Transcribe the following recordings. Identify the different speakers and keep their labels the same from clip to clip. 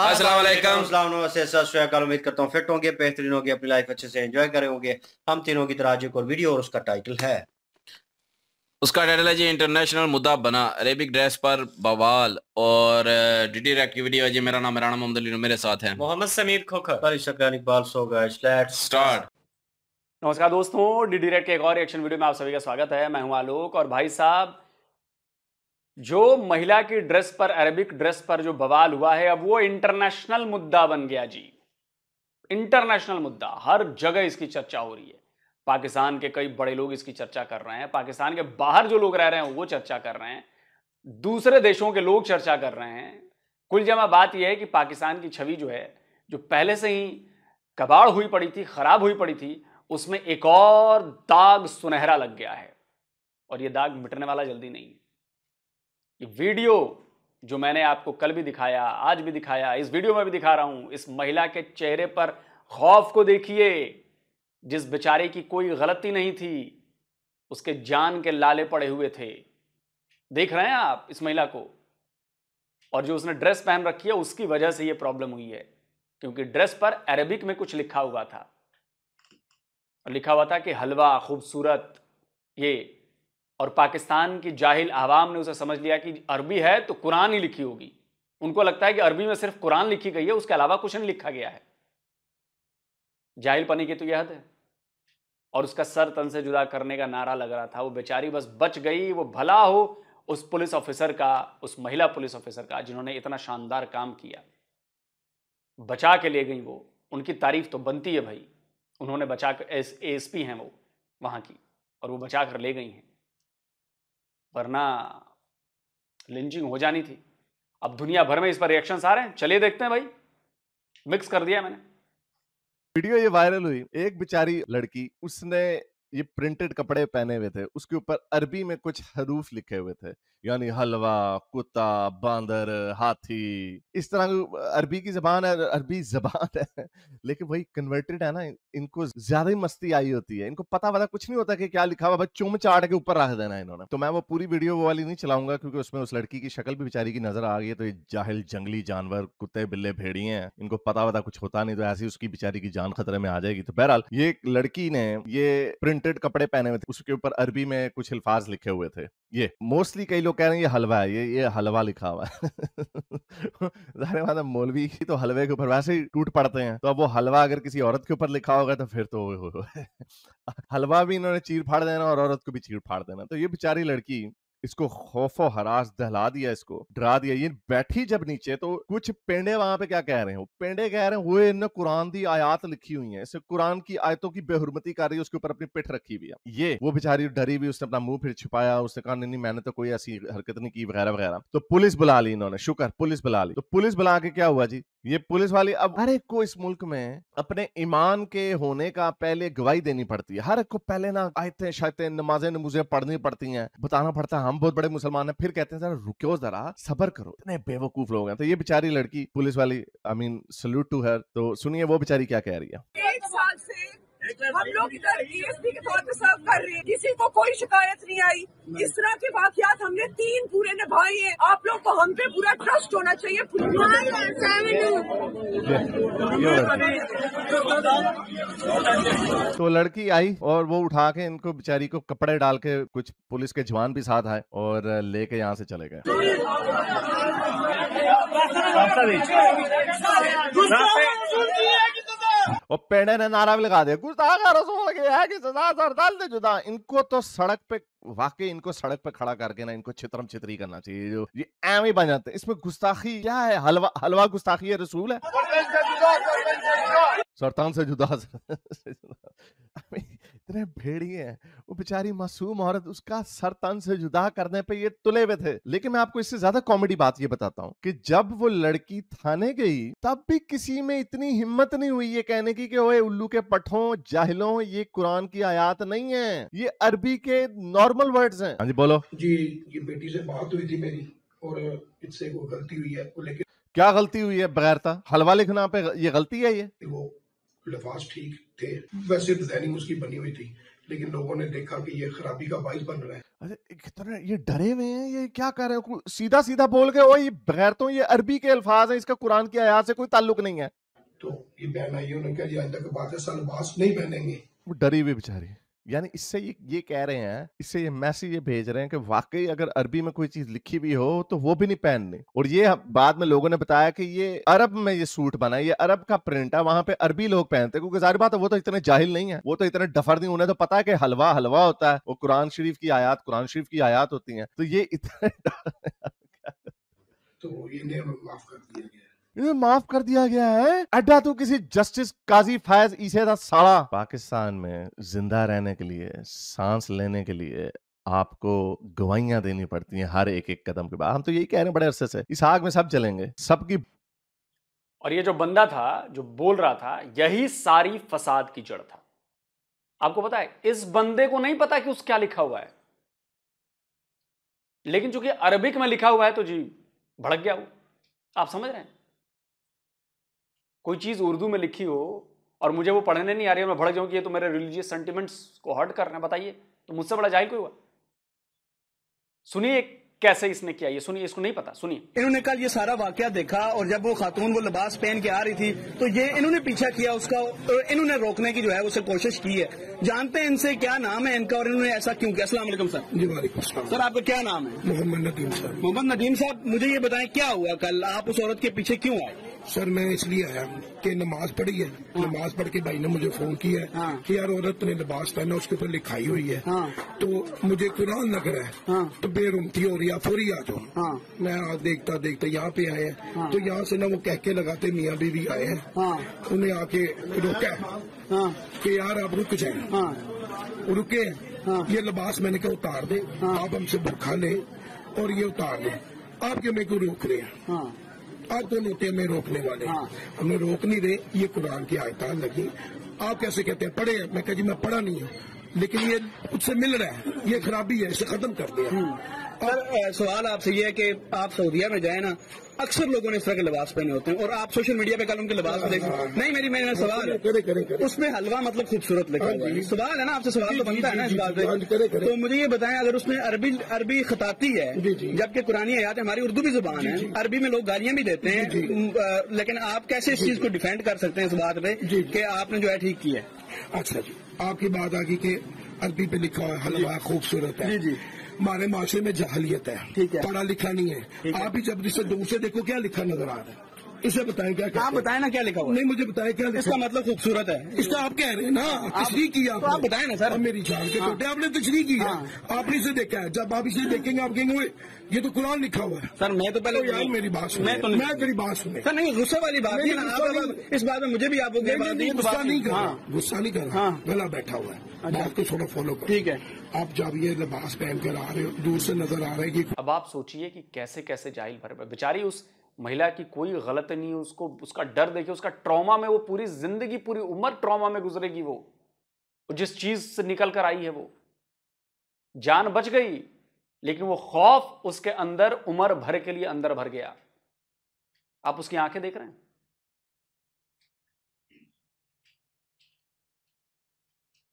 Speaker 1: हाँ, उम्मीद करता हूँ फिट होंगे बेहतरीन होंगे अपनी लाइफ अच्छे से एंजॉय हम तीनों की तरह एक और वीडियो और उसका टाइटल है
Speaker 2: उसका टाइटल है जी इंटरनेशनल मुद्दा बना अरेबिक ड्रेस पर बवाल और डिटेल एक्टिविटी है जी मेरा नाम मोहम्मद अली मेरे साथ Mohammad Sameer Khokhar Iqbal so let's
Speaker 3: start
Speaker 4: नमस्कार दोस्तों डी के एक और रिएक्शन वीडियो में आप सभी का स्वागत है मैं हूं आलोक और भाई साहब जो महिला की ड्रेस पर अरबिक ड्रेस पर जो बवाल हुआ है अब वो इंटरनेशनल मुद्दा बन गया जी इंटरनेशनल मुद्दा हर जगह इसकी चर्चा हो रही है पाकिस्तान के कई बड़े लोग इसकी चर्चा कर रहे हैं पाकिस्तान के बाहर जो लोग रह रहे हैं वो चर्चा कर रहे हैं दूसरे देशों के लोग चर्चा कर रहे हैं कुल जमा बात यह है कि पाकिस्तान की छवि जो है जो पहले से ही कबाड़ हुई पड़ी थी खराब हुई पड़ी थी उसमें एक और दाग सुनहरा लग गया है और ये दाग मिटने वाला जल्दी नहीं है वीडियो जो मैंने आपको कल भी दिखाया आज भी दिखाया इस वीडियो में भी दिखा रहा हूं इस महिला के चेहरे पर खौफ को देखिए जिस बेचारे की कोई गलती नहीं थी उसके जान के लाले पड़े हुए थे देख रहे हैं आप इस महिला को और जो उसने ड्रेस पहन रखी है उसकी वजह से यह प्रॉब्लम हुई है क्योंकि ड्रेस पर अरेबिक में कुछ लिखा हुआ था लिखा हुआ था कि हलवा खूबसूरत ये और पाकिस्तान की जाहिल आवाम ने उसे समझ लिया कि अरबी है तो कुरान ही लिखी होगी उनको लगता है कि अरबी में सिर्फ कुरान लिखी गई है उसके अलावा कुछ नहीं लिखा गया है जाहिल पनी की तो यह है और उसका सर तन से जुदा करने का नारा लग रहा था वो बेचारी बस बच गई वो भला हो उस पुलिस ऑफिसर का उस महिला पुलिस ऑफिसर का जिन्होंने इतना शानदार काम किया बचा के ले गई वो उनकी तारीफ तो बनती है भाई उन्होंने बचा कर एस एस पी हैं वो वहाँ की और वो बचा कर ले गई हैं वरना लिंचिंग हो जानी थी अब दुनिया भर में इस पर रिएक्शन आ रहे हैं चलिए देखते हैं भाई मिक्स कर दिया मैंने
Speaker 5: वीडियो ये वायरल हुई एक बेचारी लड़की उसने ये प्रिंटेड कपड़े पहने हुए थे उसके ऊपर अरबी में कुछ हरूफ लिखे हुए थे यानी हलवा कुत्ता बांदर हाथी इस तरह की अरबी की जबान है अरबी जबान है लेकिन वही कन्वर्टेड है ना इनको ज्यादा ही मस्ती आई होती है इनको पता वाला कुछ नहीं होता कि क्या लिखा हुआ चुम चाट के ऊपर रख देना इन्होंने तो मैं वो पूरी वीडियो वो वाली नहीं चलाऊंगा क्योंकि उसमें उस लड़की की शक्ल भी बेचारी की नजर आ गई है तो ये जाहिल जंगली जानवर कुत्ते बिल्ले भेड़ी हैं इनको पता वाला कुछ होता नहीं तो ऐसी उसकी बेचारी की जान खतरे में आ जाएगी तो बहरहाल ये लड़की ने ये प्रिंट प्रिंटेड कपड़े पहने हुए थे उसके ऊपर अरबी में कुछ अल्फाज लिखे हुए थे ये मोस्टली कई लोग कह रहे हैं ये हलवा है ये ये हलवा लिखा हुआ है जाहिर बात मौलवी ही तो हलवे के ऊपर वैसे ही टूट पड़ते हैं तो अब वो हलवा अगर किसी औरत के ऊपर लिखा होगा तो फिर तो हलवा भी इन्होंने चीर फाड़ देना और औरत को भी चीर फाड़ देना तो ये बेचारी लड़की इसको खौफ और हरास दहला दिया इसको डरा दिया ये बैठी जब नीचे तो कुछ पेंडे वहां पे क्या कह रहे हो पेंडे कह रहे हैं वो इन कुरान दी आयात लिखी हुई है इसे कुरान की आयतों की बेहरमती कर रही है उसके ऊपर अपनी पिठ रखी हुई है ये वो बेचारी डरी हुई उसने अपना मुंह फिर छिपाया उसने कहा नहीं मैंने तो कोई ऐसी हरकत नहीं की वगैरह वगैरह तो पुलिस बुला ली इन्होंने शुक्र पुलिस बुला ली तो पुलिस बुला के क्या हुआ जी ये पुलिस वाली अब हर एक को इस मुल्क में अपने ईमान के होने का पहले गवाही देनी पड़ती है हर एक को पहले ना आयतें शायतें नमाजें नमूजें पढ़नी पड़ती हैं बताना पड़ता है हाँ, हम बहुत बड़े मुसलमान हैं फिर कहते हैं जरा रुको जरा सबर करो इतने बेवकूफ लोग हैं तो ये बेचारी लड़की पुलिस वाली I mean salute to her तो सुनिए वो बेचारी क्या कह रही
Speaker 6: है एक साल से हम लोग इधर डीएसपी के तौर पे सर्व कर रहे हैं किसी को कोई शिकायत नहीं आई इस तरह के वाकियात हमने तीन पूरे निभाए हैं आप लोग को हम पे पूरा ट्रस्ट होना चाहिए
Speaker 7: हाँ, हाँ,
Speaker 5: तो लड़की आई और वो उठा के इनको बेचारी को कपड़े डाल के कुछ पुलिस के जवान भी साथ आए और लेके यहाँ से चले गए
Speaker 7: रास्ता
Speaker 5: और पेड़े ने नारा भी लगा दिया गुस्ताखा रसूल के है कि सजा जुदा इनको तो सड़क पे वाकई इनको सड़क पे खड़ा करके ना इनको छित्रम छित्री करना चाहिए जो ये एम ही बन जाते इसमें गुस्ताखी क्या है हलवा हलवा गुस्ताखी है रसूल है सरतान से जुदा इतने भेड़िए हैं वो बेचारी मासूम औरत उसका सरतान से जुदा करने पे ये तुले हुए थे लेकिन मैं आपको इससे ज्यादा कॉमेडी बात ये बताता हूँ कि जब वो लड़की थाने गई तब भी किसी में इतनी हिम्मत नहीं हुई ये कहने की कि ओए उल्लू के पठों जाहिलों ये कुरान की आयात नहीं है ये अरबी के नॉर्मल वर्ड्स हैं हाँ जी बोलो जी ये बेटी से बात हुई थी मेरी और इससे वो गलती हुई है लेकिन क्या गलती हुई है बगैरता हलवा लिखना पे ये गलती है ये
Speaker 7: वो लिफाज ठीक थे वैसे डिजाइनिंग उसकी बनी हुई थी लेकिन लोगों ने देखा कि ये खराबी का बाइस बन रहा है
Speaker 5: अरे कितने ये डरे हुए हैं ये क्या कर रहे हो सीधा सीधा बोल के ये बगैर तो ये अरबी के अल्फाज है इसका कुरान की आयात से कोई ताल्लुक नहीं है तो ये बहन आई उन्होंने कहा ये आइंदा के बाद नहीं पहनेंगे वो डरी हुई बेचारी यानी इससे ये ये कह रहे हैं इससे ये मैसेज ये भेज रहे हैं कि वाकई अगर अरबी में कोई चीज लिखी भी हो तो वो भी नहीं पहननी और ये बाद में लोगों ने बताया कि ये अरब में ये सूट बना ये अरब का प्रिंट है वहां पे अरबी लोग पहनते क्योंकि जारी बात है वो तो इतने जाहिल नहीं है वो तो इतने डफर नहीं उन्हें तो पता है कि हलवा हलवा होता है वो कुरान शरीफ की आयात कुरान शरीफ की आयात होती है तो ये इतने
Speaker 7: तो ये माफ कर दिया
Speaker 5: गया इन्हें माफ कर दिया गया है अड्डा तू तो किसी जस्टिस काजी फायज ईसे था साला पाकिस्तान में जिंदा रहने के लिए सांस लेने के लिए आपको गवाइया देनी पड़ती हैं हर एक एक कदम के बाद हम तो यही कह रहे हैं बड़े अरसे से इस आग में सब चलेंगे सबकी
Speaker 4: और ये जो बंदा था जो बोल रहा था यही सारी फसाद की जड़ था आपको पता है इस बंदे को नहीं पता कि उस क्या लिखा हुआ है लेकिन चूंकि अरबिक में लिखा हुआ है तो जी भड़क गया वो आप समझ रहे हैं कोई चीज़ उर्दू में लिखी हो और मुझे वो पढ़ने नहीं आ रही है मैं भड़क जाऊँ कि ये तो मेरे रिलीजियस सेंटिमेंट्स को हर्ट कर रहे हैं बताइए तो मुझसे बड़ा जाहिर कोई हुआ सुनिए कैसे इसने किया ये सुनिए इसको नहीं पता सुनिए
Speaker 7: इन्होंने कल ये सारा वाक्य देखा और जब वो खातून वो लिबास पहन के आ रही थी तो ये इन्होंने पीछा किया उसका इन्होंने रोकने की जो है उसे कोशिश की है जानते हैं इनसे क्या नाम है इनका और इन्होंने ऐसा क्यों किया असला सर जी वालेकुम सर आपका क्या नाम है मोहम्मद नदीम साहब मोहम्मद नदीम साहब मुझे ये बताएं क्या हुआ कल आप उस औरत के पीछे क्यों आए सर मैं इसलिए आया कि नमाज पढ़ी है हाँ। नमाज पढ़ के भाई ने मुझे फोन किया है हाँ। कि यार औरत ने लिबास पहना उसके ऊपर लिखाई हुई है हाँ। तो मुझे कुरान लग रहा है हाँ। तो बेरुमती हो रही है फौरी आ जाओ हाँ। मैं आज देखता देखता यहाँ पे आए हैं हाँ। तो यहाँ से ना वो कहके लगाते मियाँ बीवी आए हैं हाँ। उन्हें आके रोका की कि यार आप रुक जाए रुके ये लिबास मैंने कहा उतार दे आप हमसे भूखा ले और ये उतार दे आप क्यों मेरे को रोक रहे हैं आधो लेते हमें रोकने वाले हाँ। हमने रोक नहीं रहे ये कुरान की आयता लगी आप कैसे कहते हैं पढ़े मैं कह जी मैं पढ़ा नहीं हूँ लेकिन ये उससे मिल रहा है ये खराबी है इसे खत्म कर दिया हम्म। सर सवाल आपसे ये है कि आप सऊदीया में जाए ना अक्सर लोगों ने इस तरह के लिबास पहने होते हैं और आप सोशल मीडिया पे कल उनके लिबास देखो नहीं मेरी मेरे सवाल उसमें हलवा मतलब खूबसूरत लिखा हाँ है सवाल है ना आपसे सवाल तो बनता है ना इस बात हाँ तो मुझे ये बताएं अगर उसमें अरबी अरबी खताती है जबकि कुरानी आयात हमारी उर्दू भी जुबान है अरबी में लोग गालियां भी देते हैं लेकिन आप कैसे इस चीज को डिफेंड कर सकते हैं इस बात पे कि आपने जो है ठीक किया अच्छा जी आपकी बात आ गई कि अरबी पे लिखा हुआ हलवा खूबसूरत है जी जी हमारे माशरे में जहलियत है ठीक है पढ़ा लिखा नहीं है आप ही जब जिससे दूर से देखो क्या लिखा नजर आ रहा है इसे बताएं क्या आप बताएं ना क्या लिखा हुआ नहीं मुझे बताएं क्या इसका मतलब खूबसूरत है इसका आप कह रहे हैं ना तशरी हाँ, की आप, तो आप बताएं ना सर मेरी जान के छोटे हाँ। आपने तशरी तो की है हाँ। आपने इसे देखा है जब आप इसे देखेंगे आप कहेंगे ये तो कुरान लिखा हुआ है सर मैं तो पहले तो यार मेरी बात सुन मैं मैं तेरी बात सुन सर नहीं गुस्से वाली बात है इस बात में मुझे भी आप गुस्सा नहीं कर गुस्सा नहीं कर रहा गला बैठा हुआ है अच्छा। आपको थोड़ा फॉलो ठीक है आप जब ये लिबास पहन कर आ रहे हो दूर से नजर आ रहे हैं कि
Speaker 4: अब आप सोचिए कि कैसे कैसे जाहिल भर बेचारी उस महिला की कोई गलत नहीं है उसको उसका डर देखिए उसका ट्रॉमा में वो पूरी जिंदगी पूरी उम्र ट्रॉमा में गुजरेगी वो जिस चीज से निकल कर आई है वो जान बच गई लेकिन वो खौफ उसके अंदर उम्र भर के लिए अंदर भर गया आप उसकी आंखें देख रहे हैं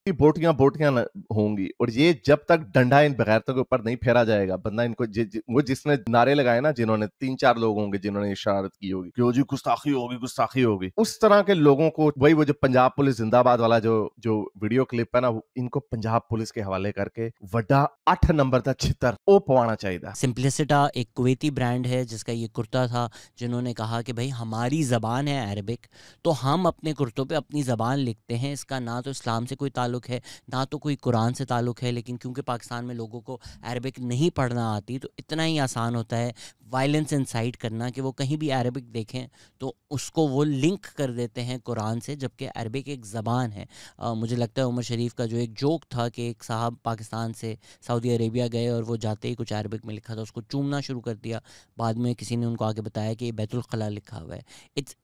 Speaker 5: की बोटियां बोटियां होंगी और ये जब तक डंडा इन बगैरतों के ऊपर नहीं फेरा जाएगा बंदा इनको जि, जि, वो जिसने नारे लगाए ना जिन्होंने तीन चार लोग होंगे जिन्होंने इशारत की होगी कि जी गुस्ताखी होगी गुस्ताखी होगी उस तरह के लोगों को वही वो जो पंजाब पुलिस जिंदाबाद वाला जो
Speaker 8: जो वीडियो क्लिप है ना इनको पंजाब पुलिस के हवाले करके वा अठ नंबर का छितर वो पवाना चाहिए सिंप्लिसिटा एक कुवैती ब्रांड है जिसका ये कुर्ता था जिन्होंने कहा कि भाई हमारी जबान है अरबिक तो हम अपने कुर्तों पर अपनी जबान लिखते हैं इसका ना तो इस्लाम से कोई ताल्लुक ताल्लुक़ है ना तो कोई कुरान से ताल्लुक़ है लेकिन क्योंकि पाकिस्तान में लोगों को अरबिक नहीं पढ़ना आती तो इतना ही आसान होता है वायलेंस इंसाइट करना कि वो कहीं भी अरबिक देखें तो उसको वो लिंक कर देते हैं कुरान से जबकि अरबिक एक ज़बान है आ, मुझे लगता है उमर शरीफ का जो एक जोक था कि एक साहब पाकिस्तान से सऊदी अरेबिया गए और वो जाते ही कुछ अरबिक में लिखा था उसको चूमना शुरू कर दिया बाद में किसी ने उनको आगे बताया कि ये बैतुलखला लिखा हुआ है it's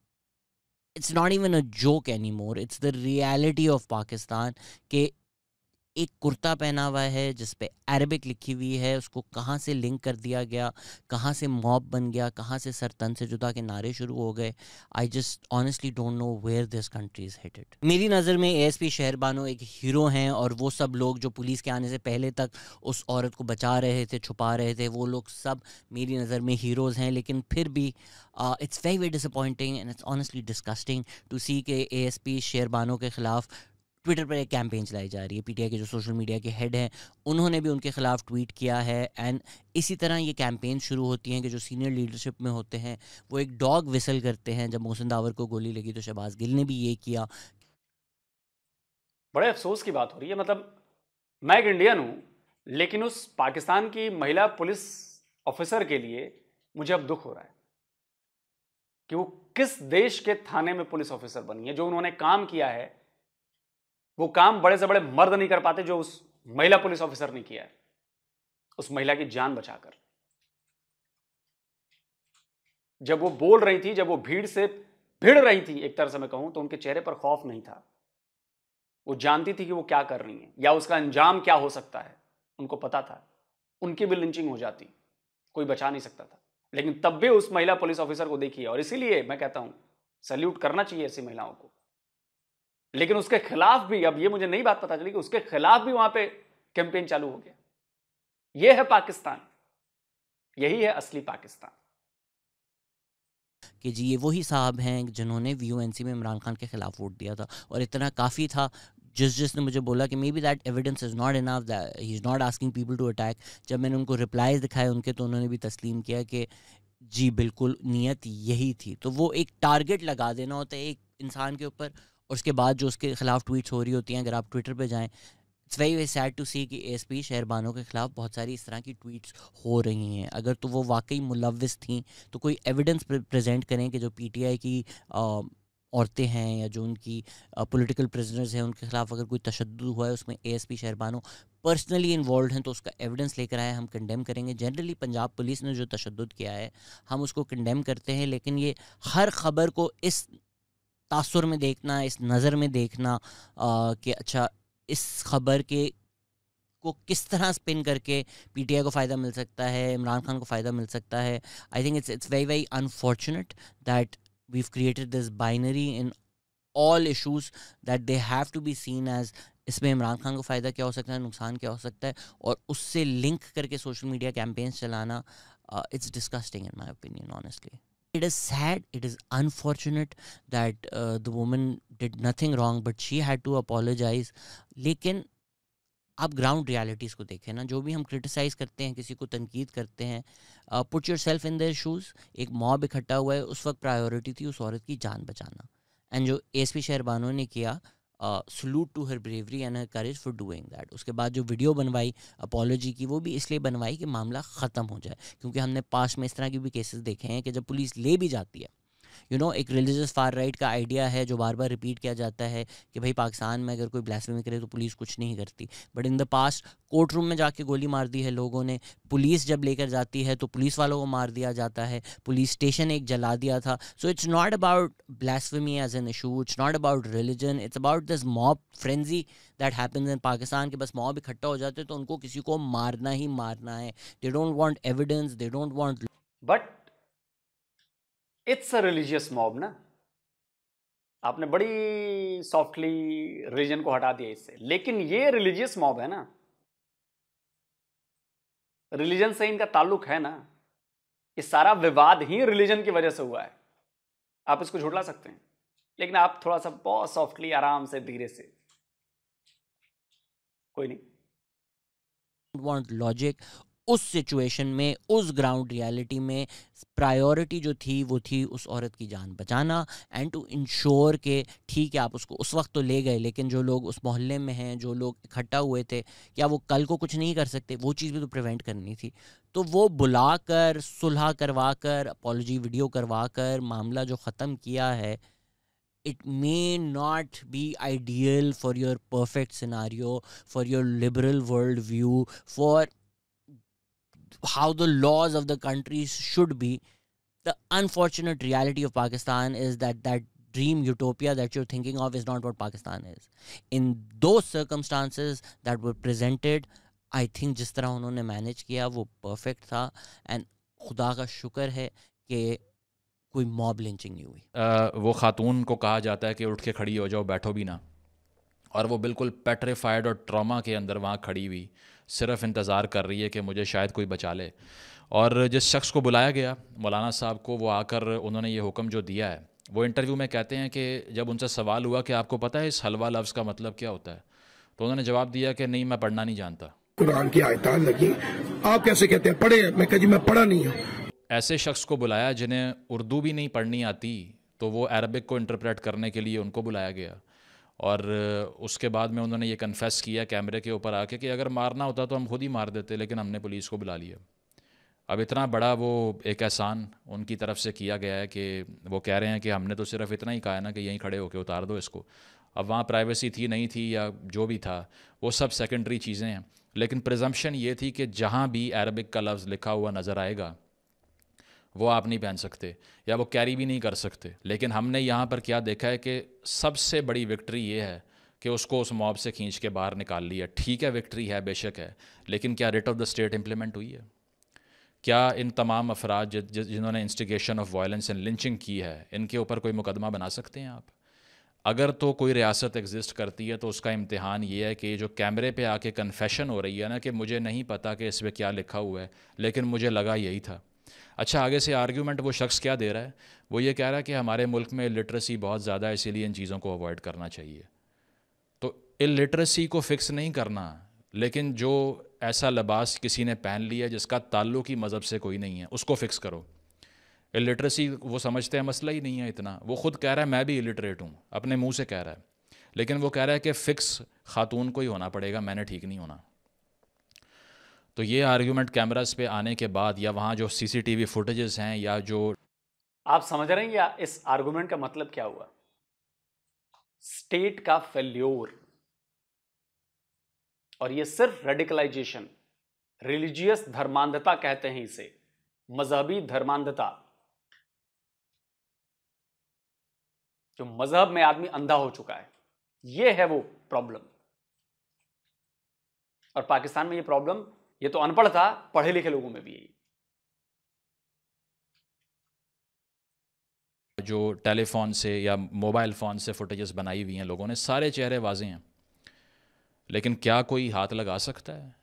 Speaker 8: it's not even a joke anymore it's the reality of pakistan ke एक कुर्ता पहना हुआ है जिस पे अरबिक लिखी हुई है उसको कहाँ से लिंक कर दिया गया कहाँ से मॉब बन गया कहाँ से सरतन से जुदा के नारे शुरू हो गए I just honestly don't know where this country is hated मेरी नज़र में ए एस पी शहरबानो एक हीरो हैं और वो सब लोग जो पुलिस के आने से पहले तक उस औरत को बचा रहे थे छुपा रहे थे वो लोग सब मेरी नज़र में हीरोज़ हैं लेकिन फिर भी it's very very disappointing and it's honestly disgusting to see K A S P Sherbano के ख़िलाफ़ ट्विटर पर एक कैंपेन चलाई जा रही है पीटीआई के जो सोशल मीडिया के हेड हैं उन्होंने भी उनके खिलाफ ट्वीट किया है एंड इसी तरह ये कैंपेन शुरू होती हैं कि जो सीनियर लीडरशिप में होते हैं वो एक डॉग विसल करते हैं जब मोहसिन दावर को गोली लगी तो शहबाज गिल ने भी ये किया
Speaker 4: बड़े अफसोस की बात हो रही है मतलब मैं एक इंडियन हूँ लेकिन उस पाकिस्तान की महिला पुलिस ऑफिसर के लिए मुझे अब दुख हो रहा है कि वो किस देश के थाने में पुलिस ऑफिसर बनी है जो उन्होंने काम किया है वो काम बड़े से बड़े मर्द नहीं कर पाते जो उस महिला पुलिस ऑफिसर ने किया है उस महिला की जान बचाकर जब वो बोल रही थी जब वो भीड़ से भिड़ रही थी एक तरह से मैं कहूं तो उनके चेहरे पर खौफ नहीं था वो जानती थी कि वो क्या कर रही है या उसका अंजाम क्या हो सकता है उनको पता था उनकी भी लिंचिंग हो जाती कोई बचा नहीं सकता था लेकिन तब भी उस महिला पुलिस ऑफिसर को देखिए और इसीलिए मैं कहता हूं सल्यूट करना चाहिए ऐसी महिलाओं को लेकिन उसके खिलाफ भी अब ये मुझे नहीं बात पता चली कि उसके खिलाफ भी वहां पे कैंपेन चालू हो गया ये है पाकिस्तान यही है असली पाकिस्तान
Speaker 8: कि जी ये वही साहब हैं जिन्होंने वी में इमरान खान के खिलाफ वोट दिया था और इतना काफ़ी था जिस जिसने मुझे बोला कि may be that evidence is not enough he is not asking people to attack जब मैंने उनको रिप्लाई दिखाए उनके तो उन्होंने भी तस्लीम किया कि जी बिल्कुल नीयत यही थी तो वो एक टारगेट लगा देना होता है एक इंसान के ऊपर और उसके बाद जो उसके खिलाफ ट्वीट्स हो रही होती हैं अगर आप ट्विटर पर जाएँ it's very very sad to see कि एस पी शहरबानों के ख़िलाफ़ बहुत सारी इस तरह की ट्वीट्स हो रही हैं अगर तो वो वाकई मुलविस थी तो कोई एविडेंस प्रजेंट करें कि जो पी टी आई की औरतें हैं या जो उनकी पोलिटिकल प्रजनर्स हैं उनके ख़िलाफ़ अगर कोई तशद हुआ है उसमें A S P Shehrbano personally involve हैं तो उसका एविडेंस लेकर आए हम कंडेम करेंगे जनरली पंजाब पुलिस ने जो तशद किया है हम उसको कंडेम करते हैं लेकिन ये हर खबर को इस तासुर में देखना इस नज़र में देखना कि अच्छा इस खबर के को किस तरह स्पिन करके पीटीआई को फ़ायदा मिल सकता है इमरान खान को फ़ायदा मिल सकता है I think it's it's very very unfortunate that we created this binary in all issues that they have to be seen as इसमें इमरान खान को फ़ायदा क्या हो सकता है नुकसान क्या हो सकता है और उससे लिंक करके सोशल मीडिया कैंपेन्स चलाना it's disgusting in my opinion honestly it is sad it is unfortunate that uh, the woman did nothing wrong but she had to apologize लेकिन आप ग्राउंड रियलिटीज़ को देखें ना जो भी हम क्रिटिसाइज़ करते हैं किसी को तनकीद करते हैं put yourself in their shoes एक मॉब इकट्ठा हुआ है उस वक्त प्रायोरिटी थी उस औरत की जान बचाना एंड जो एस पी शहरबानों ने किया salute to her bravery and her courage for doing that उसके बाद जो वीडियो बनवाई अपॉलोजी की वो भी इसलिए बनवाई कि मामला ख़त्म हो जाए क्योंकि हमने पास में इस तरह के भी केसेस देखे हैं कि जब पुलिस ले भी जाती है यू नो एक रिलीजियस फार राइट का आइडिया है जो बार बार रिपीट किया जाता है कि भाई पाकिस्तान में अगर कोई ब्लास्फेमी करे तो पुलिस कुछ नहीं करती but in the past courtroom में जाके गोली मार दी है लोगों ने पुलिस जब लेकर जाती है तो पुलिस वालों को मार दिया जाता है पुलिस स्टेशन एक जला दिया था so it's not about blasphemy as an issue it's not about religion it's about this mob frenzy that happens in Pakistan के बस मॉब इकट्ठा हो जाते हैं तो उनको किसी को मारना ही मारना है they don't want evidence they don't want
Speaker 4: but it's a religious mob ना आपने बड़ी सॉफ्टली रिलीजन को हटा दिया इससे लेकिन ये रिलीजियस मॉब है ना रिलीजन से इनका ताल्लुक है ना ये सारा विवाद ही रिलीजन की वजह से हुआ है आप इसको झुटला सकते हैं लेकिन आप थोड़ा सा बहुत सॉफ्टली आराम से धीरे से कोई नहीं
Speaker 8: want logic उस सिचुएशन में उस ग्राउंड रियलिटी में प्रायोरिटी जो थी वो थी उस औरत की जान बचाना एंड टू इंश्योर के ठीक है आप उसको उस वक्त तो ले गए लेकिन जो लोग उस मोहल्ले में हैं जो लोग इकट्ठा हुए थे क्या वो कल को कुछ नहीं कर सकते वो चीज़ भी तो प्रिवेंट करनी थी तो वो बुला कर सुलह करवा कर अपॉलोजी वीडियो करवा कर मामला जो ख़त्म किया है it may not be ideal for your perfect scenario for your liberal world view for how the laws of the countries should be the unfortunate reality of pakistan is that that dream utopia that you're thinking of is not what pakistan is in those circumstances that were presented i think jis tarah unhone manage kiya wo perfect tha and khuda ka शुक्र hai ke koi mob lynching nahi hui
Speaker 3: uh, wo khatoon ko kaha jata hai कि uth ke khadi ho jao baitho bhi na और वो बिल्कुल petrified और trauma के अंदर वहाँ खड़ी हुई सिर्फ इंतज़ार कर रही है कि मुझे शायद कोई बचा ले और जिस शख्स को बुलाया गया मौलाना साहब को वो आकर उन्होंने ये हुक्म जो दिया है वो इंटरव्यू में कहते हैं कि जब उनसे सवाल हुआ कि आपको पता है इस हलवा लफ्ज़ का मतलब क्या होता है तो उन्होंने जवाब दिया कि नहीं मैं पढ़ना नहीं जानता
Speaker 7: कुरान की आयतान लगी आप कैसे कहते हैं पढ़े मैं कह जी मैं पढ़ा नहीं हूँ
Speaker 3: ऐसे शख्स को बुलाया जिन्हें उर्दू भी नहीं पढ़नी आती तो वो अरबिक को इंटरप्रेट करने के लिए उनको बुलाया गया और उसके बाद में उन्होंने ये कन्फेस किया कैमरे के ऊपर आके कि अगर मारना होता तो हम खुद ही मार देते लेकिन हमने पुलिस को बुला लिया अब इतना बड़ा वो एक एहसान उनकी तरफ से किया गया है कि वो कह रहे हैं कि हमने तो सिर्फ इतना ही कहा है ना कि यहीं खड़े होकर उतार दो इसको अब वहाँ प्राइवेसी थी नहीं थी या जो भी था वो सब सेकेंडरी चीज़ें हैं लेकिन प्रजम्पन ये थी कि जहाँ भी अरबिक का लफ्ज़ लिखा हुआ नज़र आएगा वो आप नहीं पहन सकते या वो कैरी भी नहीं कर सकते लेकिन हमने यहाँ पर क्या देखा है कि सबसे बड़ी विक्ट्री ये है कि उसको उस मॉब से खींच के बाहर निकाल लिया ठीक है विक्ट्री है बेशक है लेकिन क्या writ of the state implement हुई है क्या इन तमाम अफराज जिन्होंने instigation of violence and lynching की है इनके ऊपर कोई मुकदमा बना सकते हैं आप अगर तो कोई रियासत एग्जिस्ट करती है तो उसका इम्तहान ये है कि जो कैमरे पे आके कन्फेशन हो रही है ना कि मुझे नहीं पता कि इस पर क्या लिखा हुआ है लेकिन मुझे लगा यही था अच्छा आगे से आर्ग्यूमेंट वो शख्स क्या दे रहा है वो ये कह रहा है कि हमारे मुल्क में लिटरेसी बहुत ज़्यादा है इसीलिए इन चीज़ों को अवॉइड करना चाहिए तो इलिटरेसी को फिक्स नहीं करना लेकिन जो ऐसा लबास किसी ने पहन लिया जिसका ताल्लुक ही मज़हब से कोई नहीं है उसको फ़िक्स करो इलिटरेसी वो समझते हैं मसला ही नहीं है इतना वो खुद कह रहा है मैं भी इलिटरेट हूँ अपने मुँह से कह रहा है लेकिन वो कह रहा है कि फ़िक्स खातून को ही होना पड़ेगा मैंने ठीक नहीं होना तो ये आर्ग्यूमेंट कैमराज पे आने के बाद या वहाँ जो सीसीटीवी फुटेजेस हैं या जो
Speaker 4: आप समझ रहे हैं या इस आर्ग्यूमेंट का मतलब क्या हुआ स्टेट का फेल्योर और ये सिर्फ रेडिकलाइजेशन रिलीजियस धर्मांधता कहते हैं इसे मजहबी धर्मांधता जो मजहब में आदमी अंधा हो चुका है ये है वो प्रॉब्लम और पाकिस्तान में ये प्रॉब्लम ये तो अनपढ़ था पढ़े लिखे लोगों में भी
Speaker 3: जो टेलीफोन से या मोबाइल फ़ोन से फुटेजेस बनाई हुई हैं लोगों ने सारे चेहरे वाजे हैं लेकिन क्या कोई हाथ लगा सकता है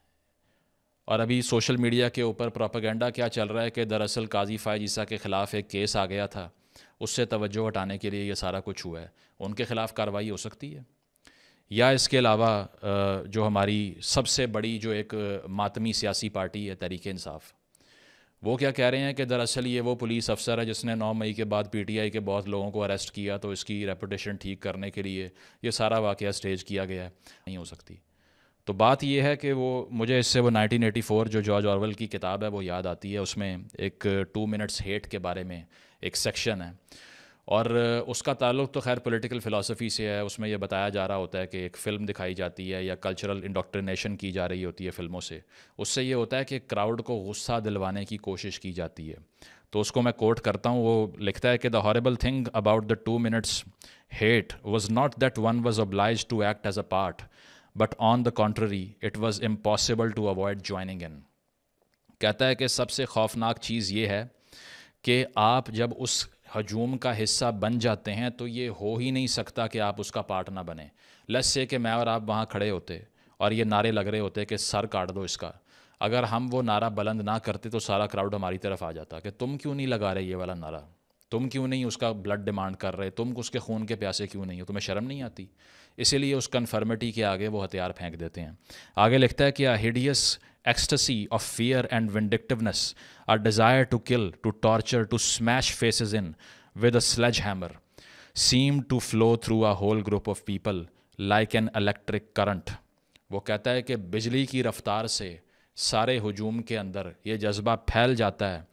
Speaker 3: और अभी सोशल मीडिया के ऊपर प्रोपागेंडा क्या चल रहा है कि दरअसल काजी फायज ईसा के ख़िलाफ़ एक केस आ गया था उससे तवज्जो हटाने के लिए ये सारा कुछ हुआ है उनके ख़िलाफ़ कार्रवाई हो सकती है या इसके अलावा जो हमारी सबसे बड़ी जो एक मातमी सियासी पार्टी है तहरीक इंसाफ वो क्या कह रहे हैं कि दरअसल ये वो पुलिस अफसर है जिसने 9 मई के बाद पीटीआई के बहुत लोगों को अरेस्ट किया तो इसकी रेपुटेशन ठीक करने के लिए ये सारा वाक़ स्टेज किया गया है नहीं हो सकती तो बात यह है कि वो मुझे इससे वो 1984 जो जॉर्ज औरवल की किताब है वो याद आती है उसमें एक टू मिनट्स हेट के बारे में एक सेक्शन है और उसका ताल्लुक तो खैर पॉलिटिकल फ़िलासफ़ी से है उसमें यह बताया जा रहा होता है कि एक फ़िल्म दिखाई जाती है या कल्चरल इंडोक्ट्रिनेशन की जा रही होती है फ़िल्मों से उससे ये होता है कि क्राउड को गुस्सा दिलवाने की कोशिश की जाती है तो उसको मैं कोट करता हूँ वो लिखता है कि the horrible thing about the two minutes hate was not that one was obliged to act as a part but on the contrary it was impossible to avoid joining in कहता है कि सबसे खौफनाक चीज़ ये है कि आप जब उस हजूम का हिस्सा बन जाते हैं तो ये हो ही नहीं सकता कि आप उसका पार्ट ना बने लस से कि मैं और आप वहाँ खड़े होते और ये नारे लग रहे होते कि सर काट दो इसका अगर हम वो नारा बुलंद ना करते तो सारा क्राउड हमारी तरफ आ जाता कि तुम क्यों नहीं लगा रहे ये वाला नारा तुम क्यों नहीं उसका ब्लड डिमांड कर रहे तुम उसके खून के प्यासे क्यों नहीं हो तुम्हें शर्म नहीं आती इसीलिए उस कन्फर्मिटी के आगे वो हथियार फेंक देते हैं आगे लिखता है कि hideous ecstasy of fear and vindictiveness, our desire to kill, to torture, to smash faces in with a sledgehammer, seemed to flow through a whole group of people like an electric current. वो कहता है कि बिजली की रफ्तार से सारे हजूम के अंदर ये जज्बा फैल जाता है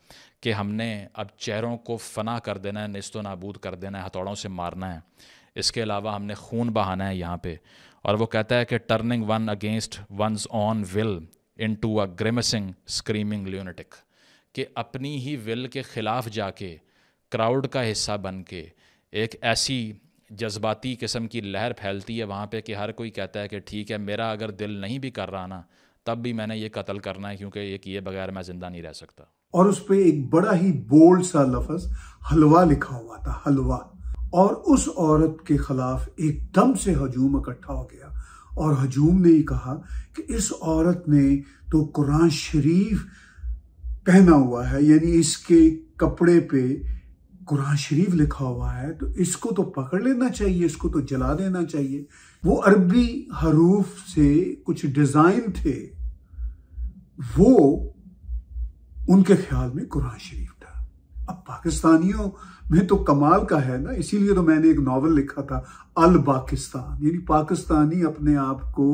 Speaker 3: कि हमने अब चेहरों को फना कर देना है नस्त नाबूद कर देना है हथौड़ों से मारना है इसके अलावा हमने खून बहाना है यहाँ पे और वो कहता है कि turning one against one's own will into a grimacing screaming lunatic कि अपनी ही विल के ख़िलाफ़ जाके क्राउड का हिस्सा बन के एक ऐसी जज्बाती किस्म की लहर फैलती है वहाँ पे कि हर कोई कहता है कि ठीक है मेरा अगर दिल नहीं भी कर रहा ना तब भी मैंने ये कत्ल करना है क्योंकि ये किए बगैर मैं ज़िंदा नहीं रह सकता
Speaker 6: और उस पर एक बड़ा ही बोल्ड सा लफज हलवा लिखा हुआ था हलवा और उस औरत के खिलाफ एकदम से हजूम इकट्ठा हो गया और हजूम ने ही कहा कि इस औरत ने तो कुरान शरीफ पहना हुआ है यानी इसके कपड़े पे कुरान शरीफ लिखा हुआ है तो इसको तो पकड़ लेना चाहिए इसको तो जला देना चाहिए वो अरबी हरूफ से कुछ डिज़ाइन थे वो उनके ख्याल में कुरान शरीफ था अब पाकिस्तानियों में तो कमाल का है ना इसीलिए तो मैंने एक नावल लिखा था अल पाकिस्तान यानी पाकिस्तानी अपने आप को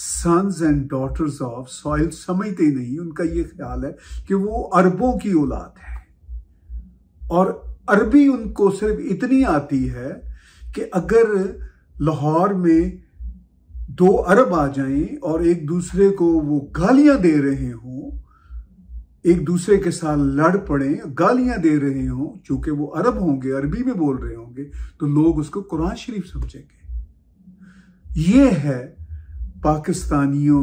Speaker 6: sons and daughters of soil समझते ही नहीं उनका ये ख्याल है कि वो अरबों की औलाद है और अरबी उनको सिर्फ इतनी आती है कि अगर लाहौर में दो अरब आ जाएं और एक दूसरे को वो गालियां दे रहे हों एक दूसरे के साथ लड़ पड़े गालियां दे रहे हों चूंकि वो अरब होंगे अरबी में बोल रहे होंगे तो लोग उसको कुरान शरीफ समझेंगे ये है पाकिस्तानियों